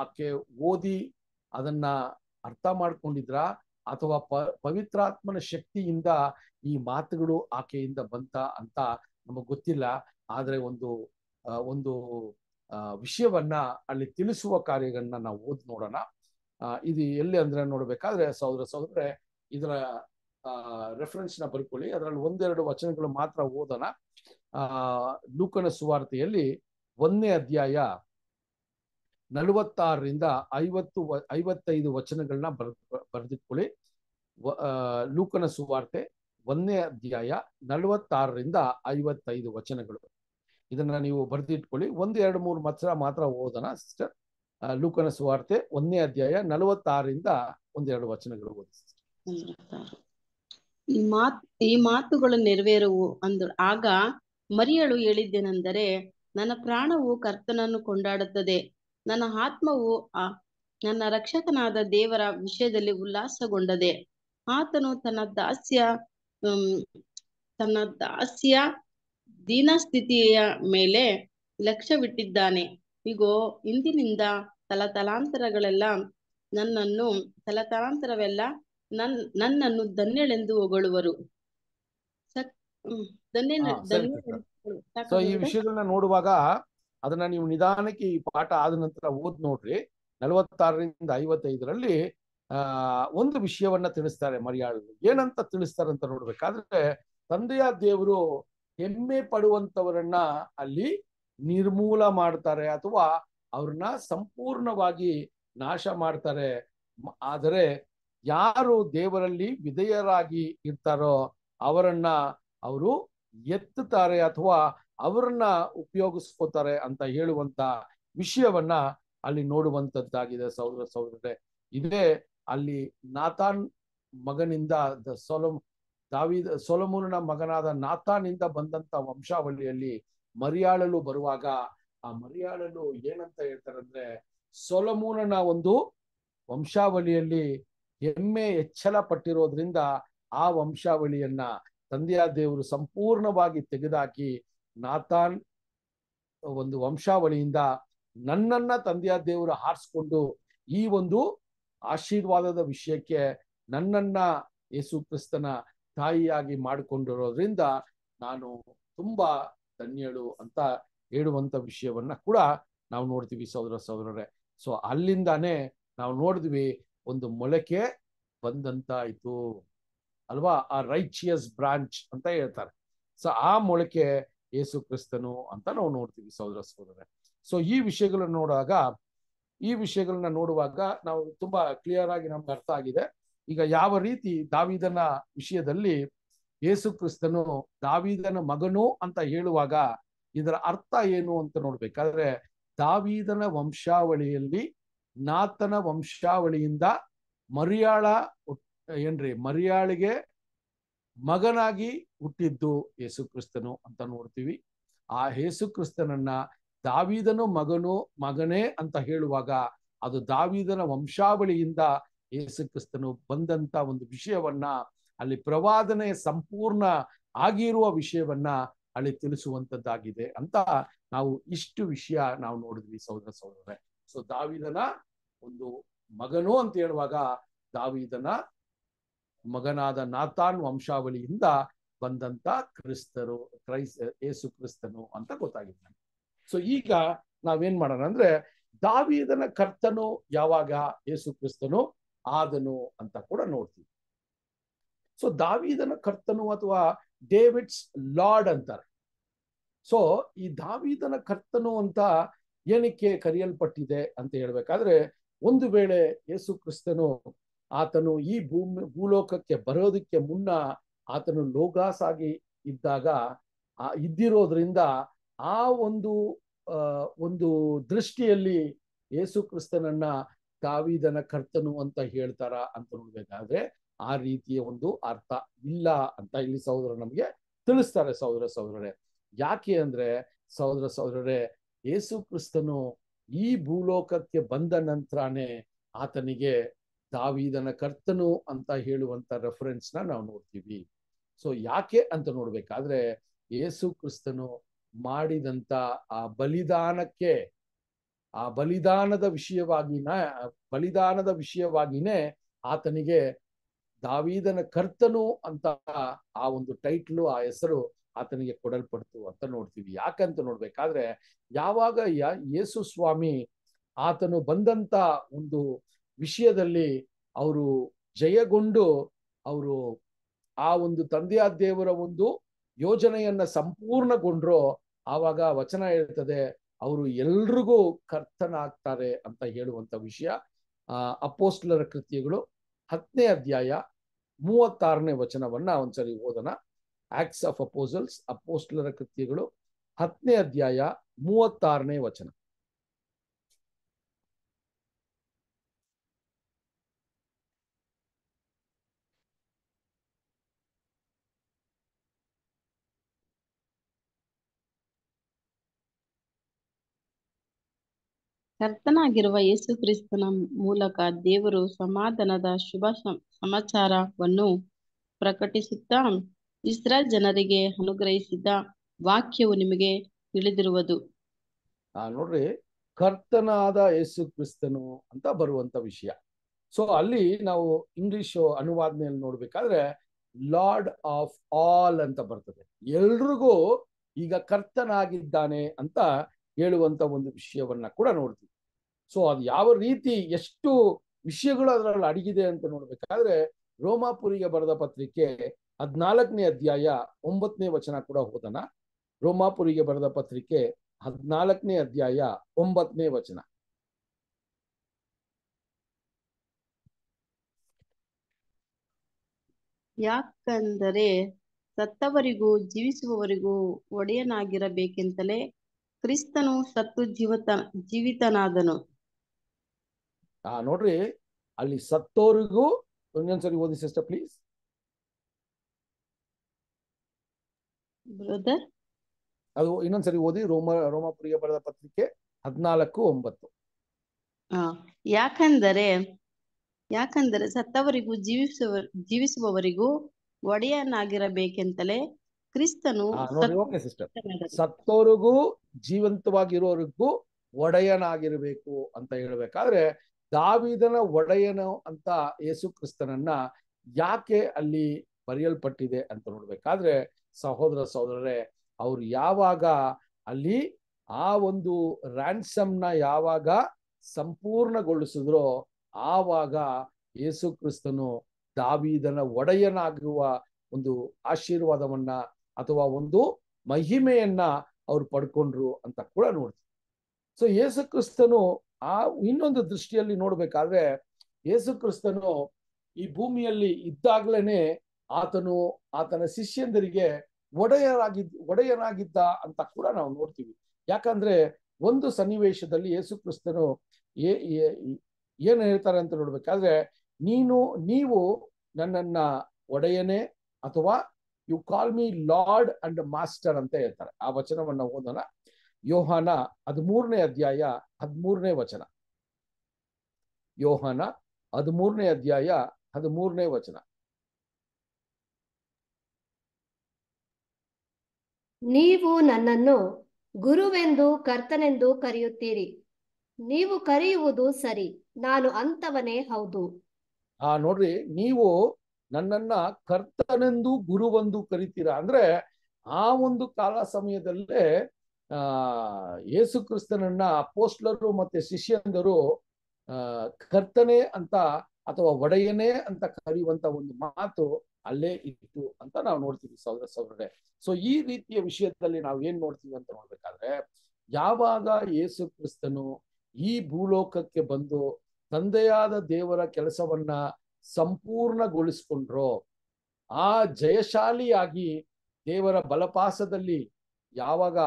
ಆಕೆ ಓದಿ ಅದನ್ನ ಅರ್ಥ ಮಾಡ್ಕೊಂಡಿದ್ರ ಅಥವಾ ಪ ಪವಿತ್ರಾತ್ಮನ ಶಕ್ತಿಯಿಂದ ಈ ಮಾತುಗಳು ಆಕೆಯಿಂದ ಬಂತ ಅಂತ ನಮಗ್ ಗೊತ್ತಿಲ್ಲ ಆದರೆ ಒಂದು ಒಂದು ವಿಷಯವನ್ನ ಅಲ್ಲಿ ತಿಳಿಸುವ ಕಾರ್ಯಗಳನ್ನ ನಾವು ಓದ್ ನೋಡೋಣ ಇದು ಎಲ್ಲಿ ಅಂದ್ರೆ ನೋಡ್ಬೇಕಾದ್ರೆ ಸಹೋದರ ಸಹೋದರ ಇದರ ರೆಫರೆನ್ಸ್ ನ ಬರ್ಕೊಳ್ಳಿ ಅದರಲ್ಲಿ ಒಂದೆರಡು ವಚನಗಳು ಮಾತ್ರ ಓದೋಣ ಆ ಲೂಕನ ಸುವಾರ್ತೆಯಲ್ಲಿ ಒಂದನೇ ಅಧ್ಯಾಯ ನಲವತ್ತಾರರಿಂದ ಐವತ್ತು ಐವತ್ತೈದು ವಚನಗಳನ್ನ ಬರ್ ಬರೆದಿಟ್ಕೊಳ್ಳಿ ಲೂಕನ ಸುವಾರ್ತೆ ಒಂದನೇ ಅಧ್ಯಾಯ ನಲವತ್ತಾರರಿಂದ ಐವತ್ತೈದು ವಚನಗಳು ಇದನ್ನ ನೀವು ಬರೆದಿಟ್ಕೊಳ್ಳಿ ಒಂದು ಎರಡು ಮೂರು ಮತ್ಸರ ಮಾತ್ರ ಓದೋಣ ಸಿಸ್ಟರ್ ಲೂಕನ ಸುವಾರ್ತೆ ಒಂದನೇ ಅಧ್ಯಾಯ ನಲವತ್ತಾರರಿಂದ ಒಂದೆರಡು ವಚನಗಳು ಸಿಸ್ಟರ್ ಈ ಮಾತ್ ಈ ಮಾತುಗಳು ನೆರವೇರುವು ಅಂದ ಆಗ ಮರಿಯಳು ಹೇಳಿದ್ದೇನೆಂದರೆ ನನ್ನ ಪ್ರಾಣವು ಕರ್ತನನ್ನು ಕೊಂಡಾಡುತ್ತದೆ ನನ್ನ ಆತ್ಮವು ನನ್ನ ರಕ್ಷಕನಾದ ದೇವರ ವಿಷಯದಲ್ಲಿ ಉಲ್ಲಾಸಗೊಂಡದೆ ಆತನು ತನ್ನ ದಾಸ್ಯ ತನ್ನ ದಾಸ್ಯ ಸ್ಥಿತಿಯ ಮೇಲೆ ಲಕ್ಷ್ಯವಿಟ್ಟಿದ್ದಾನೆ ಈಗೋ ಇಂದಿನಿಂದ ತಲತಲಾಂತರಗಳೆಲ್ಲ ನನ್ನನ್ನು ತಲತಲಾಂತರವೆಲ್ಲ ನನ್ ನನ್ನನ್ನು ಧನ್ಯಳೆಂದು ಹೊಗಳುವರು ಈ ವಿಷಯಗಳನ್ನ ನೋಡುವಾಗ ಅದನ್ನ ನೀವು ನಿಧಾನಕ್ಕೆ ಈ ಪಾಠ ಆದ ನಂತರ ಓದ್ ನೋಡ್ರಿ ನಲವತ್ತಾರರಿಂದ ಐವತ್ತೈದರಲ್ಲಿ ಒಂದು ವಿಷಯವನ್ನ ತಿಳಿಸ್ತಾರೆ ಮರಿಯಾಳು ಏನಂತ ತಿಳಿಸ್ತಾರೆ ಅಂತ ನೋಡ್ಬೇಕಾದ್ರೆ ತಂದೆಯ ದೇವರು ಹೆಮ್ಮೆ ಪಡುವಂತವರನ್ನ ಅಲ್ಲಿ ನಿರ್ಮೂಲ ಮಾಡ್ತಾರೆ ಅಥವಾ ಅವ್ರನ್ನ ಸಂಪೂರ್ಣವಾಗಿ ನಾಶ ಮಾಡ್ತಾರೆ ಆದರೆ ಯಾರು ದೇವರಲ್ಲಿ ವಿಧೇಯರಾಗಿ ಇರ್ತಾರೋ ಅವರನ್ನ ಅವರು ಎತ್ತುತ್ತಾರೆ ಅಥವಾ ಅವರನ್ನ ಉಪಯೋಗಿಸ್ಕೋತಾರೆ ಅಂತ ಹೇಳುವಂತ ವಿಷಯವನ್ನ ಅಲ್ಲಿ ನೋಡುವಂತದ್ದಾಗಿದೆ ಸೌರ ಸಹೋದರರೇ ಇದೇ ಅಲ್ಲಿ ನಾಥಾನ್ ಮಗನಿಂದ ದ ಸೊಲೊ ದಾವಿ ಸೊಲಮೂರನ ಮಗನಾದ ನಾಥಾನಿಂದ ಬಂದಂತ ವಂಶಾವಳಿಯಲ್ಲಿ ಮರಿಯಾಳಲು ಬರುವಾಗ ಆ ಮರಿಯಾಳಲು ಏನಂತ ಹೇಳ್ತಾರಂದ್ರೆ ಸೊಲಮೂನ ಒಂದು ವಂಶಾವಳಿಯಲ್ಲಿ ಹೆಮ್ಮೆ ಎಚ್ಚಲ ಪಟ್ಟಿರೋದ್ರಿಂದ ಆ ವಂಶಾವಳಿಯನ್ನ ತಂದೆಯ ದೇವರು ಸಂಪೂರ್ಣವಾಗಿ ತೆಗೆದಾಕಿ ನಾಥಾನ್ ಒಂದು ವಂಶಾವಳಿಯಿಂದ ನನ್ನನ್ನ ತಂದೆಯ ದೇವರು ಹಾರಿಸ್ಕೊಂಡು ಈ ಒಂದು ಆಶೀರ್ವಾದದ ವಿಷಯಕ್ಕೆ ನನ್ನನ್ನ ಯೇಸು ಕ್ರಿಸ್ತನ ತಾಯಿಯಾಗಿ ಮಾಡಿಕೊಂಡಿರೋದ್ರಿಂದ ನಾನು ತುಂಬಾ ಧನ್ಯಳು ಅಂತ ಹೇಳುವಂತ ವಿಷಯವನ್ನ ಕೂಡ ನಾವು ನೋಡ್ತೀವಿ ಸಹೋದರ ಸಹೋದರರೇ ಸೊ ಅಲ್ಲಿಂದಾನೇ ನಾವು ನೋಡಿದ್ವಿ ಒಂದು ಮೊಳಕೆ ಬಂದಂತಾಯ್ತು ಅಲ್ವಾ ಆ ರೈಚಿಯಸ್ ಬ್ರಾಂಚ್ ಅಂತ ಹೇಳ್ತಾರೆ ಸೊ ಆ ಮೊಳಕೆ ಯೇಸು ಕ್ರಿಸ್ತನು ಅಂತ ನಾವು ನೋಡ್ತೀವಿ ಸಹೋದರ ಸಹೋದರ ಸೊ ಈ ವಿಷಯಗಳನ್ನ ನೋಡುವಾಗ ಈ ವಿಷಯಗಳನ್ನ ನೋಡುವಾಗ ನಾವು ತುಂಬಾ ಕ್ಲಿಯರ್ ಆಗಿ ನಮ್ಗೆ ಅರ್ಥ ಆಗಿದೆ ಈಗ ಯಾವ ರೀತಿ ದಾವಿದನ ವಿಷಯದಲ್ಲಿ ಯೇಸು ಕ್ರಿಸ್ತನು ದಾವಿದನ ಮಗನು ಅಂತ ಹೇಳುವಾಗ ಇದರ ಅರ್ಥ ಏನು ಅಂತ ನೋಡ್ಬೇಕಾದ್ರೆ ದಾವಿದನ ವಂಶಾವಳಿಯಲ್ಲಿ ನಾತನ ವಂಶಾವಳಿಯಿಂದ ಮರಿಯಾಳ ಏನ್ರಿ ಮರಿಯಾಳಿಗೆ ಮಗನಾಗಿ ಹುಟ್ಟಿದ್ದು ಯೇಸು ಕ್ರಿಸ್ತನು ಅಂತ ನೋಡ್ತೀವಿ ಆ ಯೇಸು ಕ್ರಿಸ್ತನನ್ನ ದಾವಿದನು ಮಗನು ಮಗನೇ ಅಂತ ಹೇಳುವಾಗ ಅದು ದಾವೀದನ ವಂಶಾವಳಿಯಿಂದ ಕ್ರಿಸ್ತನು ಬಂದಂತ ಒಂದು ವಿಷಯವನ್ನ ಅಲ್ಲಿ ಪ್ರವಾದನೆ ಸಂಪೂರ್ಣ ಆಗಿರುವ ವಿಷಯವನ್ನ ಅಲ್ಲಿ ತಿಳಿಸುವಂತದ್ದಾಗಿದೆ ಅಂತ ನಾವು ಇಷ್ಟು ವಿಷಯ ನಾವು ನೋಡಿದ್ವಿ ಸಹೋದರ ಸಹೋದರ ಸೊ ದಾವಿದನ ಒಂದು ಮಗನು ಅಂತ ಹೇಳುವಾಗ ದಾವಿದನ ಮಗನಾದ ನಾತಾನ್ ವಂಶಾವಳಿಯಿಂದ ಬಂದಂತ ಕ್ರಿಸ್ತರು ಕ್ರೈಸ್ ಯೇಸು ಕ್ರಿಸ್ತನು ಅಂತ ಗೊತ್ತಾಗಿದೆ ಸೊ ಈಗ ನಾವೇನ್ ಮಾಡೋಣ ಅಂದ್ರೆ ದಾವಿದನ ಕರ್ತನು ಯಾವಾಗ ಯೇಸು ಕ್ರಿಸ್ತನು ಆದನು ಅಂತ ಕೂಡ ನೋಡ್ತೀವಿ ಸೊ ದಾವಿದನ ಕರ್ತನು ಅಥವಾ ಡೇವಿಡ್ಸ್ ಲಾರ್ಡ್ ಅಂತಾರೆ ಸೊ ಈ ದಾವಿದನ ಕರ್ತನು ಅಂತ ಏನಕ್ಕೆ ಕರೆಯಲ್ಪಟ್ಟಿದೆ ಅಂತ ಹೇಳ್ಬೇಕಾದ್ರೆ ಒಂದು ವೇಳೆ ಯೇಸು ಕ್ರಿಸ್ತನು ಆತನು ಈ ಭೂಮಿ ಭೂಲೋಕಕ್ಕೆ ಬರೋದಕ್ಕೆ ಮುನ್ನ ಆತನು ಲೋಗಾಸಾಗಿ ಇದ್ದಾಗ ಇದ್ದಿರೋದ್ರಿಂದ ಆ ಒಂದು ಒಂದು ದೃಷ್ಟಿಯಲ್ಲಿ ಯೇಸು ಕ್ರಿಸ್ತನನ್ನ ಕಾವಿದನ ಕರ್ತನು ಅಂತ ಹೇಳ್ತಾರ ಅಂತ ನೋಡ್ಬೇಕಾದ್ರೆ ಆ ರೀತಿಯ ಒಂದು ಅರ್ಥ ಇಲ್ಲ ಅಂತ ಇಲ್ಲಿ ಸಹೋದರ ನಮ್ಗೆ ತಿಳಿಸ್ತಾರೆ ಸಹೋದರ ಸಹೋದರರೇ ಯಾಕೆ ಅಂದ್ರೆ ಸಹೋದರ ಸಹೋದರರೇ ಯೇಸು ಕ್ರಿಸ್ತನು ಈ ಭೂಲೋಕಕ್ಕೆ ಬಂದ ನಂತರನೇ ಆತನಿಗೆ ದಾವಿದನ ಕರ್ತನು ಅಂತ ಹೇಳುವಂತ ನ ನಾವು ನೋಡ್ತೀವಿ ಸೊ ಯಾಕೆ ಅಂತ ನೋಡ್ಬೇಕಾದ್ರೆ ಯೇಸು ಕ್ರಿಸ್ತನು ಮಾಡಿದಂತ ಆ ಬಲಿದಾನಕ್ಕೆ ಆ ಬಲಿದಾನದ ವಿಷಯವಾಗಿನ ಬಲಿದಾನದ ವಿಷಯವಾಗಿನೇ ಆತನಿಗೆ ದಾವೀದನ ಕರ್ತನು ಅಂತ ಆ ಒಂದು ಟೈಟ್ಲು ಆ ಹೆಸರು ಆತನಿಗೆ ಕೊಡಲ್ಪಡ್ತು ಅಂತ ನೋಡ್ತೀವಿ ಯಾಕಂತ ನೋಡ್ಬೇಕಾದ್ರೆ ಯಾವಾಗ ಯೇಸು ಸ್ವಾಮಿ ಆತನು ಬಂದಂತ ಒಂದು ವಿಷಯದಲ್ಲಿ ಅವರು ಜಯಗೊಂಡು ಅವರು ಆ ಒಂದು ತಂದೆಯ ದೇವರ ಒಂದು ಯೋಜನೆಯನ್ನ ಸಂಪೂರ್ಣಗೊಂಡ್ರೋ ಆವಾಗ ವಚನ ಹೇಳ್ತದೆ ಅವರು ಎಲ್ರಿಗೂ ಕರ್ತನಾಗ್ತಾರೆ ಅಂತ ಹೇಳುವಂತ ವಿಷಯ ಆ ಅಪೋಸ್ಟ್ಲರ ಕೃತ್ಯಗಳು ಹತ್ತನೇ ಅಧ್ಯಾಯ ಮೂವತ್ತಾರನೇ ವಚನವನ್ನ ಒಂದ್ಸರಿ ಓದೋಣ ಆಕ್ಟ್ಸ್ ಆಫ್ ಅಪೋಸಲ್ಸ್ ಅಪೋಸ್ಟ್ಲರ ಕೃತ್ಯಗಳು ಹತ್ತನೇ ಅಧ್ಯಾಯ ಮೂವತ್ತಾರನೇ ವಚನ ಕರ್ತನಾಗಿರುವ ಯೇಸು ಕ್ರಿಸ್ತನ ಮೂಲಕ ದೇವರು ಸಮಾಧಾನದ ಶುಭ ಸಮಾಚಾರವನ್ನು ಪ್ರಕಟಿಸುತ್ತಾ ಇಸ್ರಾಲ್ ಜನರಿಗೆ ಅನುಗ್ರಹಿಸಿದ ವಾಕ್ಯವು ನಿಮಗೆ ತಿಳಿದಿರುವುದು ನೋಡ್ರಿ ಕರ್ತನಾದ ಯೇಸು ಕ್ರಿಸ್ತನು ಅಂತ ಬರುವಂತ ವಿಷಯ ಸೊ ಅಲ್ಲಿ ನಾವು ಇಂಗ್ಲಿಷ್ ಅನುವಾದನೆಯಲ್ಲಿ ನೋಡ್ಬೇಕಾದ್ರೆ ಲಾರ್ಡ್ ಆಫ್ ಆಲ್ ಅಂತ ಬರ್ತದೆ ಎಲ್ರಿಗೂ ಈಗ ಕರ್ತನಾಗಿದ್ದಾನೆ ಅಂತ ಹೇಳುವಂತ ಒಂದು ವಿಷಯವನ್ನ ಕೂಡ ನೋಡ್ತೀವಿ ಸೊ ಅದು ಯಾವ ರೀತಿ ಎಷ್ಟು ವಿಷಯಗಳು ಅದರಲ್ಲಿ ಅಡಗಿದೆ ಅಂತ ನೋಡ್ಬೇಕಾದ್ರೆ ರೋಮಾಪುರಿಗೆ ಬರೆದ ಪತ್ರಿಕೆ ಹದ್ನಾಲ್ಕನೇ ಅಧ್ಯಾಯ ಒಂಬತ್ತನೇ ವಚನ ಕೂಡ ಹೋದನ ರೋಮಾಪುರಿಗೆ ಬರೆದ ಪತ್ರಿಕೆ ಹದಿನಾಲ್ಕನೇ ಅಧ್ಯಾಯ ಒಂಬತ್ತನೇ ವಚನ ಯಾಕಂದರೆ ಸತ್ತವರಿಗೂ ಜೀವಿಸುವವರಿಗೂ ಒಡೆಯನಾಗಿರಬೇಕೆಂತಲೇ ಕ್ರಿಸ್ತನು ಸತ್ತು ಜೀವತ ಜೀವಿತನಾದನು ನೋಡ್ರಿ ಅಲ್ಲಿ ಸತ್ತೋರಿಗೂ ಒಂದೊಂದ್ಸರಿ ಓದಿ ಸಿಸ್ಟರ್ ಪ್ಲೀಸ್ ಬ್ರದರ್ ಅದು ಇನ್ನೊಂದ್ಸರಿ ಓದಿ ರೋಮ ರೋಮಪುರಿಯ ಬರೆದ ಪತ್ರಿಕೆ ಹದಿನಾಲ್ಕು ಒಂಬತ್ತು ಯಾಕಂದರೆ ಯಾಕಂದರೆ ಸತ್ತವರಿಗೂ ಜೀವಿಸುವ ಜೀವಿಸುವವರಿಗೂ ಒಡೆಯನಾಗಿರಬೇಕೆಂತಲೇ ಕ್ರಿಸ್ತನು ಸಿಸ್ಟರ್ ಸತ್ತೋರಿಗೂ ಜೀವಂತವಾಗಿರೋರಿಗೂ ಒಡೆಯನಾಗಿರ್ಬೇಕು ಅಂತ ಹೇಳ್ಬೇಕಾದ್ರೆ ದಾವಿದನ ಒಡೆಯನು ಅಂತ ಯೇಸು ಕ್ರಿಸ್ತನನ್ನ ಯಾಕೆ ಅಲ್ಲಿ ಬರೆಯಲ್ಪಟ್ಟಿದೆ ಅಂತ ನೋಡ್ಬೇಕಾದ್ರೆ ಸಹೋದರ ಸಹೋದರರೇ ಅವ್ರು ಯಾವಾಗ ಅಲ್ಲಿ ಆ ಒಂದು ರ್ಯಾನ್ಸಮ್ನ ಯಾವಾಗ ಸಂಪೂರ್ಣಗೊಳಿಸಿದ್ರೋ ಆವಾಗ ಯೇಸು ಕ್ರಿಸ್ತನು ದಾವಿದನ ಒಡೆಯನಾಗಿರುವ ಒಂದು ಆಶೀರ್ವಾದವನ್ನ ಅಥವಾ ಒಂದು ಮಹಿಮೆಯನ್ನ ಅವ್ರು ಪಡ್ಕೊಂಡ್ರು ಅಂತ ಕೂಡ ನೋಡ್ತೀವಿ ಸೊ ಯೇಸು ಆ ಇನ್ನೊಂದು ದೃಷ್ಟಿಯಲ್ಲಿ ನೋಡ್ಬೇಕಾದ್ರೆ ಯೇಸು ಕ್ರಿಸ್ತನು ಈ ಭೂಮಿಯಲ್ಲಿ ಇದ್ದಾಗ್ಲೇನೆ ಆತನು ಆತನ ಶಿಷ್ಯಂದರಿಗೆ ಒಡೆಯರಾಗಿದ್ ಒಡೆಯನಾಗಿದ್ದ ಅಂತ ಕೂಡ ನಾವು ನೋಡ್ತೀವಿ ಯಾಕಂದ್ರೆ ಒಂದು ಸನ್ನಿವೇಶದಲ್ಲಿ ಯೇಸು ಕ್ರಿಸ್ತನು ಏನು ಹೇಳ್ತಾರೆ ಅಂತ ನೋಡ್ಬೇಕಾದ್ರೆ ನೀನು ನೀವು ನನ್ನನ್ನ ಒಡೆಯನೇ ಅಥವಾ you call me lord and master ಅಂತ ಹೇಳ್ತಾರೆ ಆ ವಚನವನ್ನು ಓದೋಣ ಯೋಹಾನ ಹದಿಮೂರನೇ ಅಧ್ಯಾಯ ಹದಿಮೂರನೇ ವಚನ ಯೋಹಾನ ಹದಿಮೂರನೇ ಅಧ್ಯಾಯ ಹದಿಮೂರನೇ ವಚನ ನೀವು ನನ್ನನ್ನು ಗುರುವೆಂದು ಕರ್ತನೆಂದು ಕರೆಯುತ್ತೀರಿ ನೀವು ಕರೆಯುವುದು ಸರಿ ನಾನು ಅಂತವನೇ ಹೌದು ಆ ನೋಡ್ರಿ ನೀವು ನನ್ನನ್ನ ಕರ್ತನೆಂದು ಗುರುವೊಂದು ಕರಿತೀರಾ ಅಂದ್ರೆ ಆ ಒಂದು ಕಾಲ ಸಮಯದಲ್ಲೇ ಆ ಯೇಸು ಕ್ರಿಸ್ತನನ್ನ ಪೋಸ್ಟ್ಲರು ಮತ್ತೆ ಶಿಷ್ಯಂದರು ಕರ್ತನೆ ಅಂತ ಅಥವಾ ಒಡೆಯನೇ ಅಂತ ಕರೆಯುವಂತ ಒಂದು ಮಾತು ಅಲ್ಲೇ ಇತ್ತು ಅಂತ ನಾವು ನೋಡ್ತೀವಿ ಸಾವಿರ ಸಹೋದರೇ ಸೊ ಈ ರೀತಿಯ ವಿಷಯದಲ್ಲಿ ನಾವು ಏನ್ ನೋಡ್ತೀವಿ ಅಂತ ನೋಡ್ಬೇಕಾದ್ರೆ ಯಾವಾಗ ಯೇಸು ಕ್ರಿಸ್ತನು ಈ ಭೂಲೋಕಕ್ಕೆ ಬಂದು ತಂದೆಯಾದ ದೇವರ ಕೆಲಸವನ್ನ ಸಂಪೂರ್ಣಗೊಳಿಸ್ಕೊಂಡ್ರು ಆ ಜಯಶಾಲಿಯಾಗಿ ದೇವರ ಬಲಪಾಸದಲ್ಲಿ ಯಾವಾಗ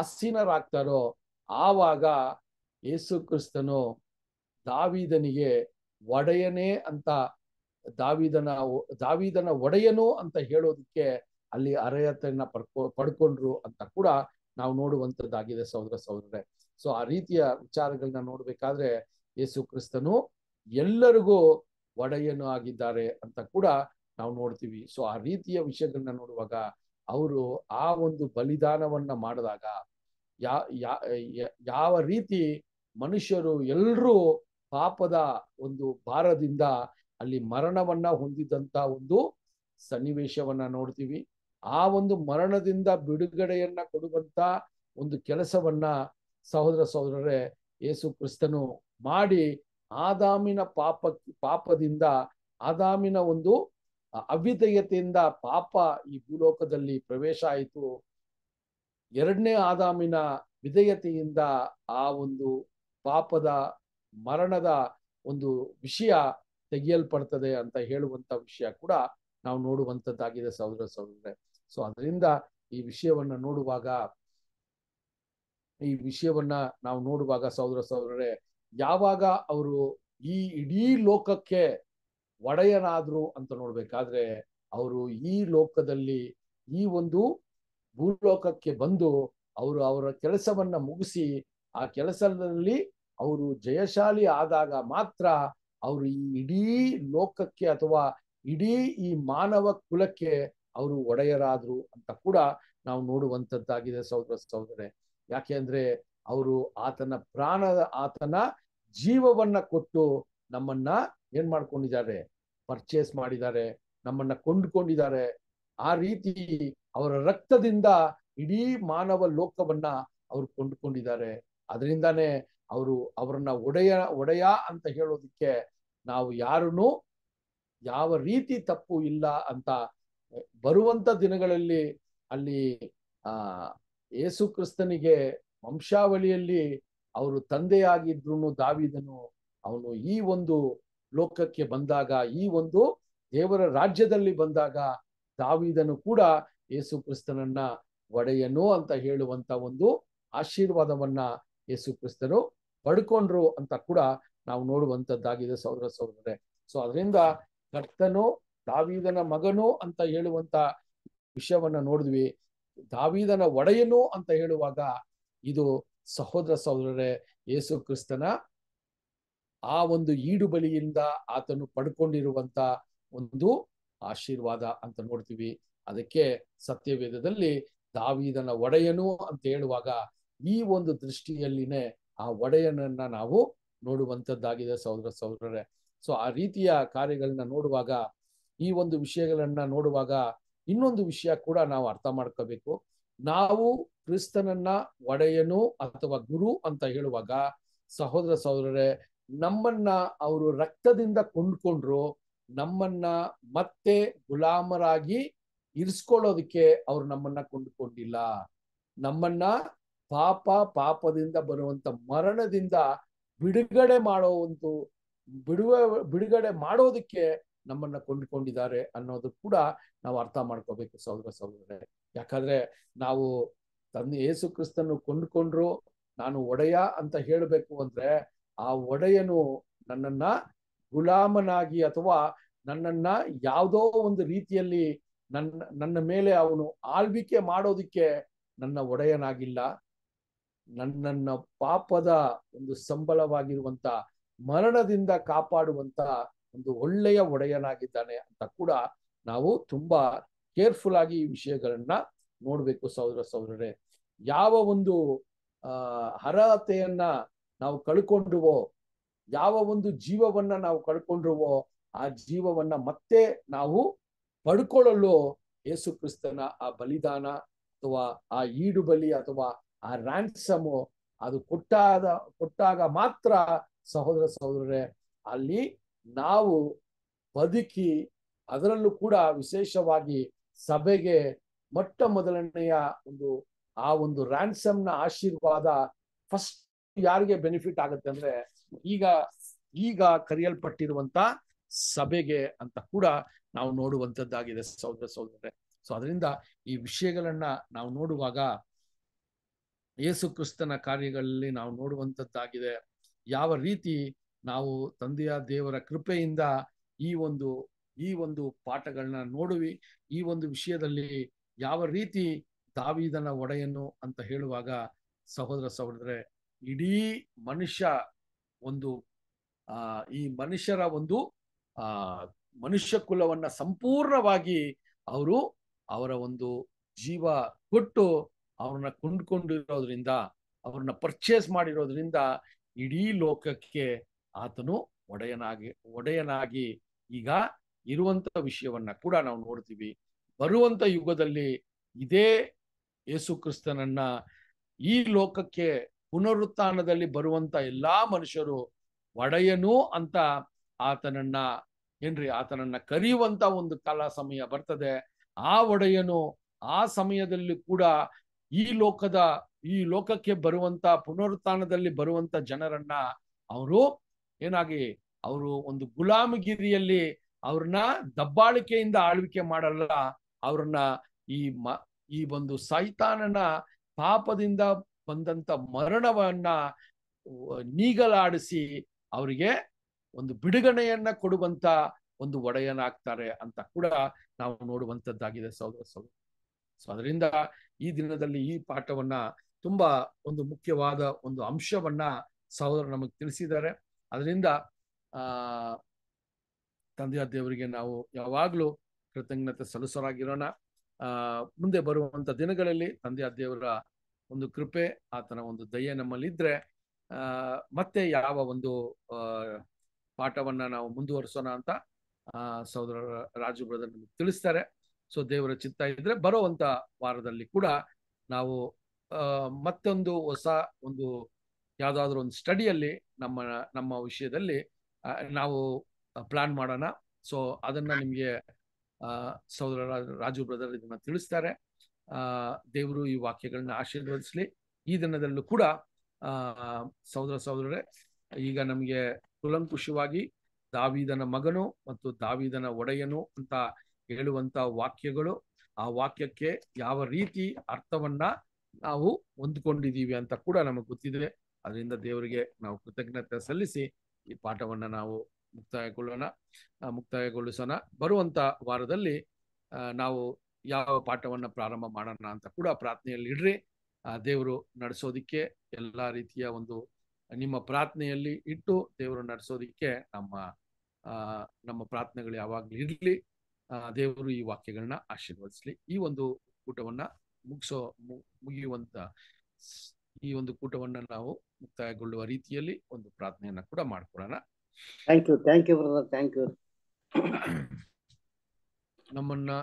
ಆಸೀನರಾಗ್ತಾರೋ ಆವಾಗ ಯೇಸು ಕ್ರಿಸ್ತನು ದಾವಿದನಿಗೆ ಒಡೆಯನೇ ಅಂತ ದಾವಿದನ ದಾವಿದನ ಒಡೆಯನು ಅಂತ ಹೇಳೋದಕ್ಕೆ ಅಲ್ಲಿ ಅರ್ಹತೆಯನ್ನ ಪಡ್ಕೊ ಪಡ್ಕೊಂಡ್ರು ಅಂತ ಕೂಡ ನಾವು ನೋಡುವಂಥದ್ದಾಗಿದೆ ಸಹೋದರ ಸೌದರೇ ಸೊ ಆ ರೀತಿಯ ವಿಚಾರಗಳನ್ನ ನೋಡ್ಬೇಕಾದ್ರೆ ಯೇಸು ಕ್ರಿಸ್ತನು ಎಲ್ಲರಿಗೂ ಒಡೆಯನು ಆಗಿದ್ದಾರೆ ಅಂತ ಕೂಡ ನಾವು ನೋಡ್ತೀವಿ ಸೊ ಆ ರೀತಿಯ ವಿಷಯಗಳನ್ನ ನೋಡುವಾಗ ಅವರು ಆ ಒಂದು ಬಲಿದಾನವನ್ನ ಮಾಡಿದಾಗ ಯಾ ಯಾವ ರೀತಿ ಮನುಷ್ಯರು ಎಲ್ಲರೂ ಪಾಪದ ಒಂದು ಭಾರದಿಂದ ಅಲ್ಲಿ ಮರಣವನ್ನ ಹೊಂದಿದಂತ ಒಂದು ಸನ್ನಿವೇಶವನ್ನ ನೋಡ್ತೀವಿ ಆ ಒಂದು ಮರಣದಿಂದ ಬಿಡುಗಡೆಯನ್ನ ಕೊಡುವಂತ ಒಂದು ಕೆಲಸವನ್ನ ಸಹೋದರ ಸಹೋದರರೇ ಯೇಸು ಕ್ರಿಸ್ತನು ಮಾಡಿ ಆದಾಮಿನ ಪಾಪ ಪಾಪದಿಂದ ಆದಾಮಿನ ಒಂದು ಅವಿಧೇಯತೆಯಿಂದ ಪಾಪ ಈ ಭೂಲೋಕದಲ್ಲಿ ಪ್ರವೇಶ ಆಯಿತು ಎರಡನೇ ಆದಾಮಿನ ವಿಧೇಯತೆಯಿಂದ ಆ ಒಂದು ಪಾಪದ ಮರಣದ ಒಂದು ವಿಷಯ ತೆಗೆಯಲ್ಪಡ್ತದೆ ಅಂತ ಹೇಳುವಂತ ವಿಷಯ ಕೂಡ ನಾವು ನೋಡುವಂಥದ್ದಾಗಿದೆ ಸಹೋದರ ಸಹೋದರೇ ಸೊ ಅದರಿಂದ ಈ ವಿಷಯವನ್ನ ನೋಡುವಾಗ ಈ ವಿಷಯವನ್ನ ನಾವು ನೋಡುವಾಗ ಸಹೋದರ ಸಹೋದರೇ ಯಾವಾಗ ಅವರು ಈ ಇಡೀ ಲೋಕಕ್ಕೆ ಒಡೆಯನಾದ್ರು ಅಂತ ನೋಡ್ಬೇಕಾದ್ರೆ ಅವರು ಈ ಲೋಕದಲ್ಲಿ ಈ ಒಂದು ಭೂಲೋಕಕ್ಕೆ ಬಂದು ಅವರು ಅವರ ಕೆಲಸವನ್ನ ಮುಗಿಸಿ ಆ ಕೆಲಸದಲ್ಲಿ ಅವರು ಜಯಶಾಲಿ ಆದಾಗ ಮಾತ್ರ ಅವರು ಈ ಇಡೀ ಲೋಕಕ್ಕೆ ಅಥವಾ ಇಡೀ ಈ ಮಾನವ ಕುಲಕ್ಕೆ ಅವರು ಒಡೆಯರಾದ್ರು ಅಂತ ಕೂಡ ನಾವು ನೋಡುವಂಥದ್ದಾಗಿದೆ ಸಹೋದರ ಸಹೋದರೆ ಯಾಕೆ ಅಂದ್ರೆ ಅವರು ಆತನ ಪ್ರಾಣ ಆತನ ಜೀವವನ್ನ ಕೊಟ್ಟು ನಮ್ಮನ್ನ ಏನ್ ಮಾಡ್ಕೊಂಡಿದ್ದಾರೆ ಪರ್ಚೇಸ್ ಮಾಡಿದ್ದಾರೆ ನಮ್ಮನ್ನ ಕೊಂಡ್ಕೊಂಡಿದ್ದಾರೆ ಆ ರೀತಿ ಅವರ ರಕ್ತದಿಂದ ಇಡೀ ಮಾನವ ಲೋಕವನ್ನ ಅವರು ಕೊಂಡ್ಕೊಂಡಿದ್ದಾರೆ ಅದರಿಂದಾನೇ ಅವರು ಅವರನ್ನ ಒಡೆಯ ಒಡೆಯ ಅಂತ ಹೇಳೋದಿಕ್ಕೆ ನಾವು ಯಾರನ್ನು ಯಾವ ರೀತಿ ತಪ್ಪು ಇಲ್ಲ ಅಂತ ಬರುವಂತ ದಿನಗಳಲ್ಲಿ ಅಲ್ಲಿ ಆ ಯೇಸು ಕ್ರಿಸ್ತನಿಗೆ ವಂಶಾವಳಿಯಲ್ಲಿ ಅವರು ತಂದೆಯಾಗಿದ್ರು ದಾವಿದನು ಅವನು ಈ ಒಂದು ಲೋಕಕ್ಕೆ ಬಂದಾಗ ಈ ಒಂದು ದೇವರ ರಾಜ್ಯದಲ್ಲಿ ಬಂದಾಗ ದಾವಿದನು ಕೂಡ ಯೇಸು ಕ್ರಿಸ್ತನನ್ನ ಒಡೆಯನು ಅಂತ ಹೇಳುವಂತ ಒಂದು ಆಶೀರ್ವಾದವನ್ನ ಯೇಸು ಕ್ರಿಸ್ತನು ಪಡ್ಕೊಂಡ್ರು ಅಂತ ಕೂಡ ನಾವು ನೋಡುವಂತದ್ದಾಗಿದೆ ಸಹೋದರ ಸಹೋದರರೇ ಸೊ ಅದರಿಂದ ಕರ್ತನು ದಾವಿದನ ಮಗನು ಅಂತ ಹೇಳುವಂತ ವಿಷಯವನ್ನ ನೋಡಿದ್ವಿ ದಾವಿದನ ಒಡೆಯನು ಅಂತ ಹೇಳುವಾಗ ಇದು ಸಹೋದರ ಸಹೋದರರೇ ಯೇಸು ಕ್ರಿಸ್ತನ ಆ ಒಂದು ಈಡುಬಲಿಯಿಂದ ಆತನು ಪಡ್ಕೊಂಡಿರುವಂತ ಒಂದು ಆಶೀರ್ವಾದ ಅಂತ ನೋಡ್ತೀವಿ ಅದಕ್ಕೆ ಸತ್ಯವೇದದಲ್ಲಿ ದಾವಿದನ ಒಡೆಯನು ಅಂತ ಹೇಳುವಾಗ ಈ ಒಂದು ದೃಷ್ಟಿಯಲ್ಲಿನೇ ಆ ಒಡೆಯನನ್ನ ನಾವು ನೋಡುವಂತದ್ದಾಗಿದೆ ಸಹೋದರ ಸಹೋದರರೇ ಸೊ ಆ ರೀತಿಯ ಕಾರ್ಯಗಳನ್ನ ನೋಡುವಾಗ ಈ ಒಂದು ವಿಷಯಗಳನ್ನ ನೋಡುವಾಗ ಇನ್ನೊಂದು ವಿಷಯ ಕೂಡ ನಾವು ಅರ್ಥ ಮಾಡ್ಕೋಬೇಕು ನಾವು ಕ್ರಿಸ್ತನನ್ನ ಒಡೆಯನು ಅಥವಾ ಗುರು ಅಂತ ಹೇಳುವಾಗ ಸಹೋದರ ಸಹೋದರರೇ ನಮ್ಮನ್ನ ಅವರು ರಕ್ತದಿಂದ ಕೊಂಡ್ಕೊಂಡ್ರು ನಮ್ಮನ್ನ ಮತ್ತೆ ಗುಲಾಮರಾಗಿ ಇರಿಸ್ಕೊಳ್ಳೋದಕ್ಕೆ ಅವ್ರು ನಮ್ಮನ್ನ ಕೊಂಡ್ಕೊಂಡಿಲ್ಲ ನಮ್ಮನ್ನ ಪಾಪ ಪಾಪದಿಂದ ಬರುವಂತ ಮರಣದಿಂದ ಬಿಡುಗಡೆ ಮಾಡೋ ಒಂದು ಬಿಡುವ ಬಿಡುಗಡೆ ಮಾಡೋದಕ್ಕೆ ನಮ್ಮನ್ನ ಕೊಂಡ್ಕೊಂಡಿದ್ದಾರೆ ಅನ್ನೋದು ಕೂಡ ನಾವು ಅರ್ಥ ಮಾಡ್ಕೋಬೇಕು ಸಹೋದರ ಸಹೋದರ ಯಾಕಂದ್ರೆ ನಾವು ತಂದೆ ಯೇಸು ಕ್ರಿಸ್ತನ್ನು ಕೊಂಡ್ಕೊಂಡ್ರು ನಾನು ಒಡೆಯ ಅಂತ ಹೇಳಬೇಕು ಅಂದ್ರೆ ಆ ಒಡೆಯನು ನನ್ನನ್ನ ಗುಲಾಮನಾಗಿ ಅಥವಾ ನನ್ನನ್ನ ಯಾವುದೋ ಒಂದು ರೀತಿಯಲ್ಲಿ ನನ್ನ ನನ್ನ ಮೇಲೆ ಅವನು ಆಳ್ವಿಕೆ ಮಾಡೋದಿಕ್ಕೆ ನನ್ನ ಒಡೆಯನಾಗಿಲ್ಲ ನನ್ನನ್ನ ಪಾಪದ ಒಂದು ಸಂಬಳವಾಗಿರುವಂತ ಮರಣದಿಂದ ಕಾಪಾಡುವಂತ ಒಂದು ಒಳ್ಳೆಯ ಒಡೆಯನಾಗಿದ್ದಾನೆ ಅಂತ ಕೂಡ ನಾವು ತುಂಬಾ ಕೇರ್ಫುಲ್ ಆಗಿ ಈ ವಿಷಯಗಳನ್ನ ನೋಡ್ಬೇಕು ಸಹೋದರ ಸಹೋದರರೇ ಯಾವ ಒಂದು ಆ ಅರ್ಹತೆಯನ್ನ ನಾವು ಕಳ್ಕೊಂಡ್ರುವೋ ಯಾವ ಒಂದು ಜೀವವನ್ನ ನಾವು ಕಳ್ಕೊಂಡ್ರುವೋ ಆ ಜೀವವನ್ನ ಮತ್ತೆ ನಾವು ಪಡ್ಕೊಳ್ಳಲು ಯೇಸು ಕ್ರಿಸ್ತನ ಆ ಬಲಿದಾನ ಅಥವಾ ಆ ಈಡು ಬಲಿ ಅಥವಾ ಆ ರ್ಯಾನ್ಸಮು ಅದು ಕೊಟ್ಟಾದ ಕೊಟ್ಟಾಗ ಮಾತ್ರ ಸಹೋದರ ಸಹೋದರರೇ ಅಲ್ಲಿ ನಾವು ಬದುಕಿ ಅದರಲ್ಲೂ ಕೂಡ ವಿಶೇಷವಾಗಿ ಸಭೆಗೆ ಮೊಟ್ಟ ಮೊದಲನೆಯ ಒಂದು ಆ ಒಂದು ರ್ಯಾನ್ಸಮ್ ನ ಆಶೀರ್ವಾದ ಫಸ್ಟ್ ಯಾರಿಗೆ ಬೆನಿಫಿಟ್ ಆಗುತ್ತೆ ಅಂದ್ರೆ ಈಗ ಈಗ ಕರೆಯಲ್ಪಟ್ಟಿರುವಂತ ಸಭೆಗೆ ಅಂತ ಕೂಡ ನಾವು ನೋಡುವಂತದ್ದಾಗಿದೆ ಸಹೋದರ ಸಹೋದರರೇ ಸೊ ಅದರಿಂದ ಈ ವಿಷಯಗಳನ್ನ ನಾವು ನೋಡುವಾಗ ಯೇಸು ಕ್ರಿಸ್ತನ ಕಾರ್ಯಗಳಲ್ಲಿ ನಾವು ನೋಡುವಂತದ್ದಾಗಿದೆ ಯಾವ ರೀತಿ ನಾವು ತಂದೆಯ ದೇವರ ಕೃಪೆಯಿಂದ ಈ ಒಂದು ಈ ಒಂದು ಪಾಠಗಳನ್ನ ನೋಡುವಿ ಈ ಒಂದು ವಿಷಯದಲ್ಲಿ ಯಾವ ರೀತಿ ದಾವಿದನ ಒಡೆಯನು ಅಂತ ಹೇಳುವಾಗ ಸಹೋದರ ಸಹೋದರ ಇಡೀ ಮನುಷ್ಯ ಒಂದು ಆ ಈ ಮನುಷ್ಯರ ಒಂದು ಆ ಮನುಷ್ಯ ಕುಲವನ್ನ ಸಂಪೂರ್ಣವಾಗಿ ಅವರು ಅವರ ಒಂದು ಜೀವ ಕೊಟ್ಟು ಅವ್ರನ್ನ ಕೊಂಡ್ಕೊಂಡಿರೋದ್ರಿಂದ ಅವ್ರನ್ನ ಪರ್ಚೇಸ್ ಮಾಡಿರೋದ್ರಿಂದ ಇಡೀ ಲೋಕಕ್ಕೆ ಆತನು ಒಡೆಯನಾಗಿ ಒಡೆಯನಾಗಿ ಈಗ ಇರುವಂತ ವಿಷಯವನ್ನ ಕೂಡ ನಾವು ನೋಡ್ತೀವಿ ಬರುವಂತ ಯುಗದಲ್ಲಿ ಇದೇ ಯೇಸು ಕ್ರಿಸ್ತನನ್ನ ಈ ಲೋಕಕ್ಕೆ ಪುನರುತ್ಥಾನದಲ್ಲಿ ಬರುವಂತ ಎಲ್ಲಾ ಮನುಷ್ಯರು ಒಡೆಯನು ಅಂತ ಆತನನ್ನ ಏನ್ರಿ ಆತನನ್ನ ಕರೆಯುವಂತ ಒಂದು ಕಾಲ ಸಮಯ ಬರ್ತದೆ ಆ ಒಡೆಯನು ಆ ಸಮಯದಲ್ಲಿ ಕೂಡ ಈ ಲೋಕದ ಈ ಲೋಕಕ್ಕೆ ಬರುವಂತ ಪುನರುತ್ಥಾನದಲ್ಲಿ ಬರುವಂತ ಜನರನ್ನ ಅವರು ಏನಾಗಿ ಅವರು ಒಂದು ಗುಲಾಮಗಿರಿಯಲ್ಲಿ ಅವ್ರನ್ನ ದಬ್ಬಾಳಿಕೆಯಿಂದ ಆಳ್ವಿಕೆ ಮಾಡಲ್ಲ ಅವ್ರನ್ನ ಈ ಮ ಈ ಒಂದು ಸೈತಾನನ ಪಾಪದಿಂದ ಬಂದಂತ ಮರಣವನ್ನ ನೀಗಲಾಡಿಸಿ ಅವರಿಗೆ ಒಂದು ಬಿಡುಗಡೆಯನ್ನ ಕೊಡುವಂತ ಒಂದು ಒಡೆಯನಾಗ್ತಾರೆ ಅಂತ ಕೂಡ ನಾವು ನೋಡುವಂತದ್ದಾಗಿದೆ ಸಹೋದರ ಸಹೋದರ ಸೊ ಅದರಿಂದ ಈ ದಿನದಲ್ಲಿ ಈ ಪಾಠವನ್ನ ತುಂಬಾ ಒಂದು ಮುಖ್ಯವಾದ ಒಂದು ಅಂಶವನ್ನ ಸಹೋದರ ನಮಗೆ ತಿಳಿಸಿದ್ದಾರೆ ಅದರಿಂದ ಆ ತಂದೆಯ ದೇವರಿಗೆ ನಾವು ಯಾವಾಗ್ಲೂ ಕೃತಜ್ಞತೆ ಸಲ್ಲಿಸೋರಾಗಿರೋಣ ಆ ಮುಂದೆ ಬರುವಂತ ದಿನಗಳಲ್ಲಿ ತಂದೆಯ ದೇವರ ಒಂದು ಕೃಪೆ ಆತನ ಒಂದು ದಯೆ ನಮ್ಮಲ್ಲಿದ್ದರೆ ಆ ಮತ್ತೆ ಯಾವ ಒಂದು ಪಾಠವನ್ನ ನಾವು ಮುಂದುವರಿಸೋಣ ಅಂತ ಆ ಸಹೋದರ ರಾಜು ಬ್ರದರ್ ನಮಗೆ ತಿಳಿಸ್ತಾರೆ ಸೊ ದೇವರ ಚಿತ್ತ ಇದ್ರೆ ಬರೋವಂತ ವಾರದಲ್ಲಿ ಕೂಡ ನಾವು ಮತ್ತೊಂದು ಹೊಸ ಒಂದು ಯಾವ್ದಾದ್ರು ಒಂದು ಸ್ಟಡಿಯಲ್ಲಿ ನಮ್ಮ ನಮ್ಮ ವಿಷಯದಲ್ಲಿ ನಾವು ಪ್ಲಾನ್ ಮಾಡೋಣ ಸೊ ಅದನ್ನ ನಿಮ್ಗೆ ಆ ಸಹೋದರ ರಾಜು ಬ್ರದರ್ ಇದನ್ನ ತಿಳಿಸ್ತಾರೆ ಆ ದೇವರು ಈ ವಾಕ್ಯಗಳನ್ನ ಆಶೀರ್ವದಿಸ್ಲಿ ಈ ದಿನದಲ್ಲೂ ಕೂಡ ಆ ಸಹೋದರ ಸಹೋದರರೇ ಈಗ ನಮಗೆ ಕುಲಂಕುಷವಾಗಿ ದಾವಿದನ ಮಗನು ಮತ್ತು ದಾವಿದನ ಒಡೆಯನು ಅಂತ ಹೇಳುವಂತ ವಾಕ್ಯಗಳು ಆ ವಾಕ್ಯಕ್ಕೆ ಯಾವ ರೀತಿ ಅರ್ಥವನ್ನ ನಾವು ಹೊಂದ್ಕೊಂಡಿದ್ದೀವಿ ಅಂತ ಕೂಡ ನಮಗೆ ಗೊತ್ತಿದೆ ಅದರಿಂದ ದೇವರಿಗೆ ನಾವು ಕೃತಜ್ಞತೆ ಸಲ್ಲಿಸಿ ಈ ಪಾಠವನ್ನ ನಾವು ಮುಕ್ತಾಯಗೊಳ್ಳೋಣ ಮುಕ್ತಾಯಗೊಳಿಸೋಣ ಬರುವಂತ ವಾರದಲ್ಲಿ ನಾವು ಯಾವ ಪಾಠವನ್ನ ಪ್ರಾರಂಭ ಮಾಡೋಣ ಅಂತ ಕೂಡ ಪ್ರಾರ್ಥನೆಯಲ್ಲಿ ಇಡ್ರಿ ಆ ದೇವರು ನಡೆಸೋದಿಕ್ಕೆ ಎಲ್ಲಾ ರೀತಿಯ ಒಂದು ನಿಮ್ಮ ಪ್ರಾರ್ಥನೆಯಲ್ಲಿ ಇಟ್ಟು ದೇವರು ನಡೆಸೋದಿಕ್ಕೆ ನಮ್ಮ ನಮ್ಮ ಪ್ರಾರ್ಥನೆಗಳು ಯಾವಾಗ್ಲೂ ಇರಲಿ ದೇವರು ಈ ವಾಕ್ಯಗಳನ್ನ ಆಶೀರ್ವದಿಸ್ಲಿ ಈ ಒಂದು ಕೂಟವನ್ನ ಮುಗಿಸೋ ಮುಗಿಯುವಂತ ಈ ಒಂದು ಕೂಟವನ್ನ ನಾವು ಮುಕ್ತಾಯಗೊಳ್ಳುವ ರೀತಿಯಲ್ಲಿ ಒಂದು ಪ್ರಾರ್ಥನೆಯನ್ನ ಕೂಡ ಮಾಡ್ಕೊಡೋಣ thank you thank you brother thank you ನಮ್ಮನ್ನ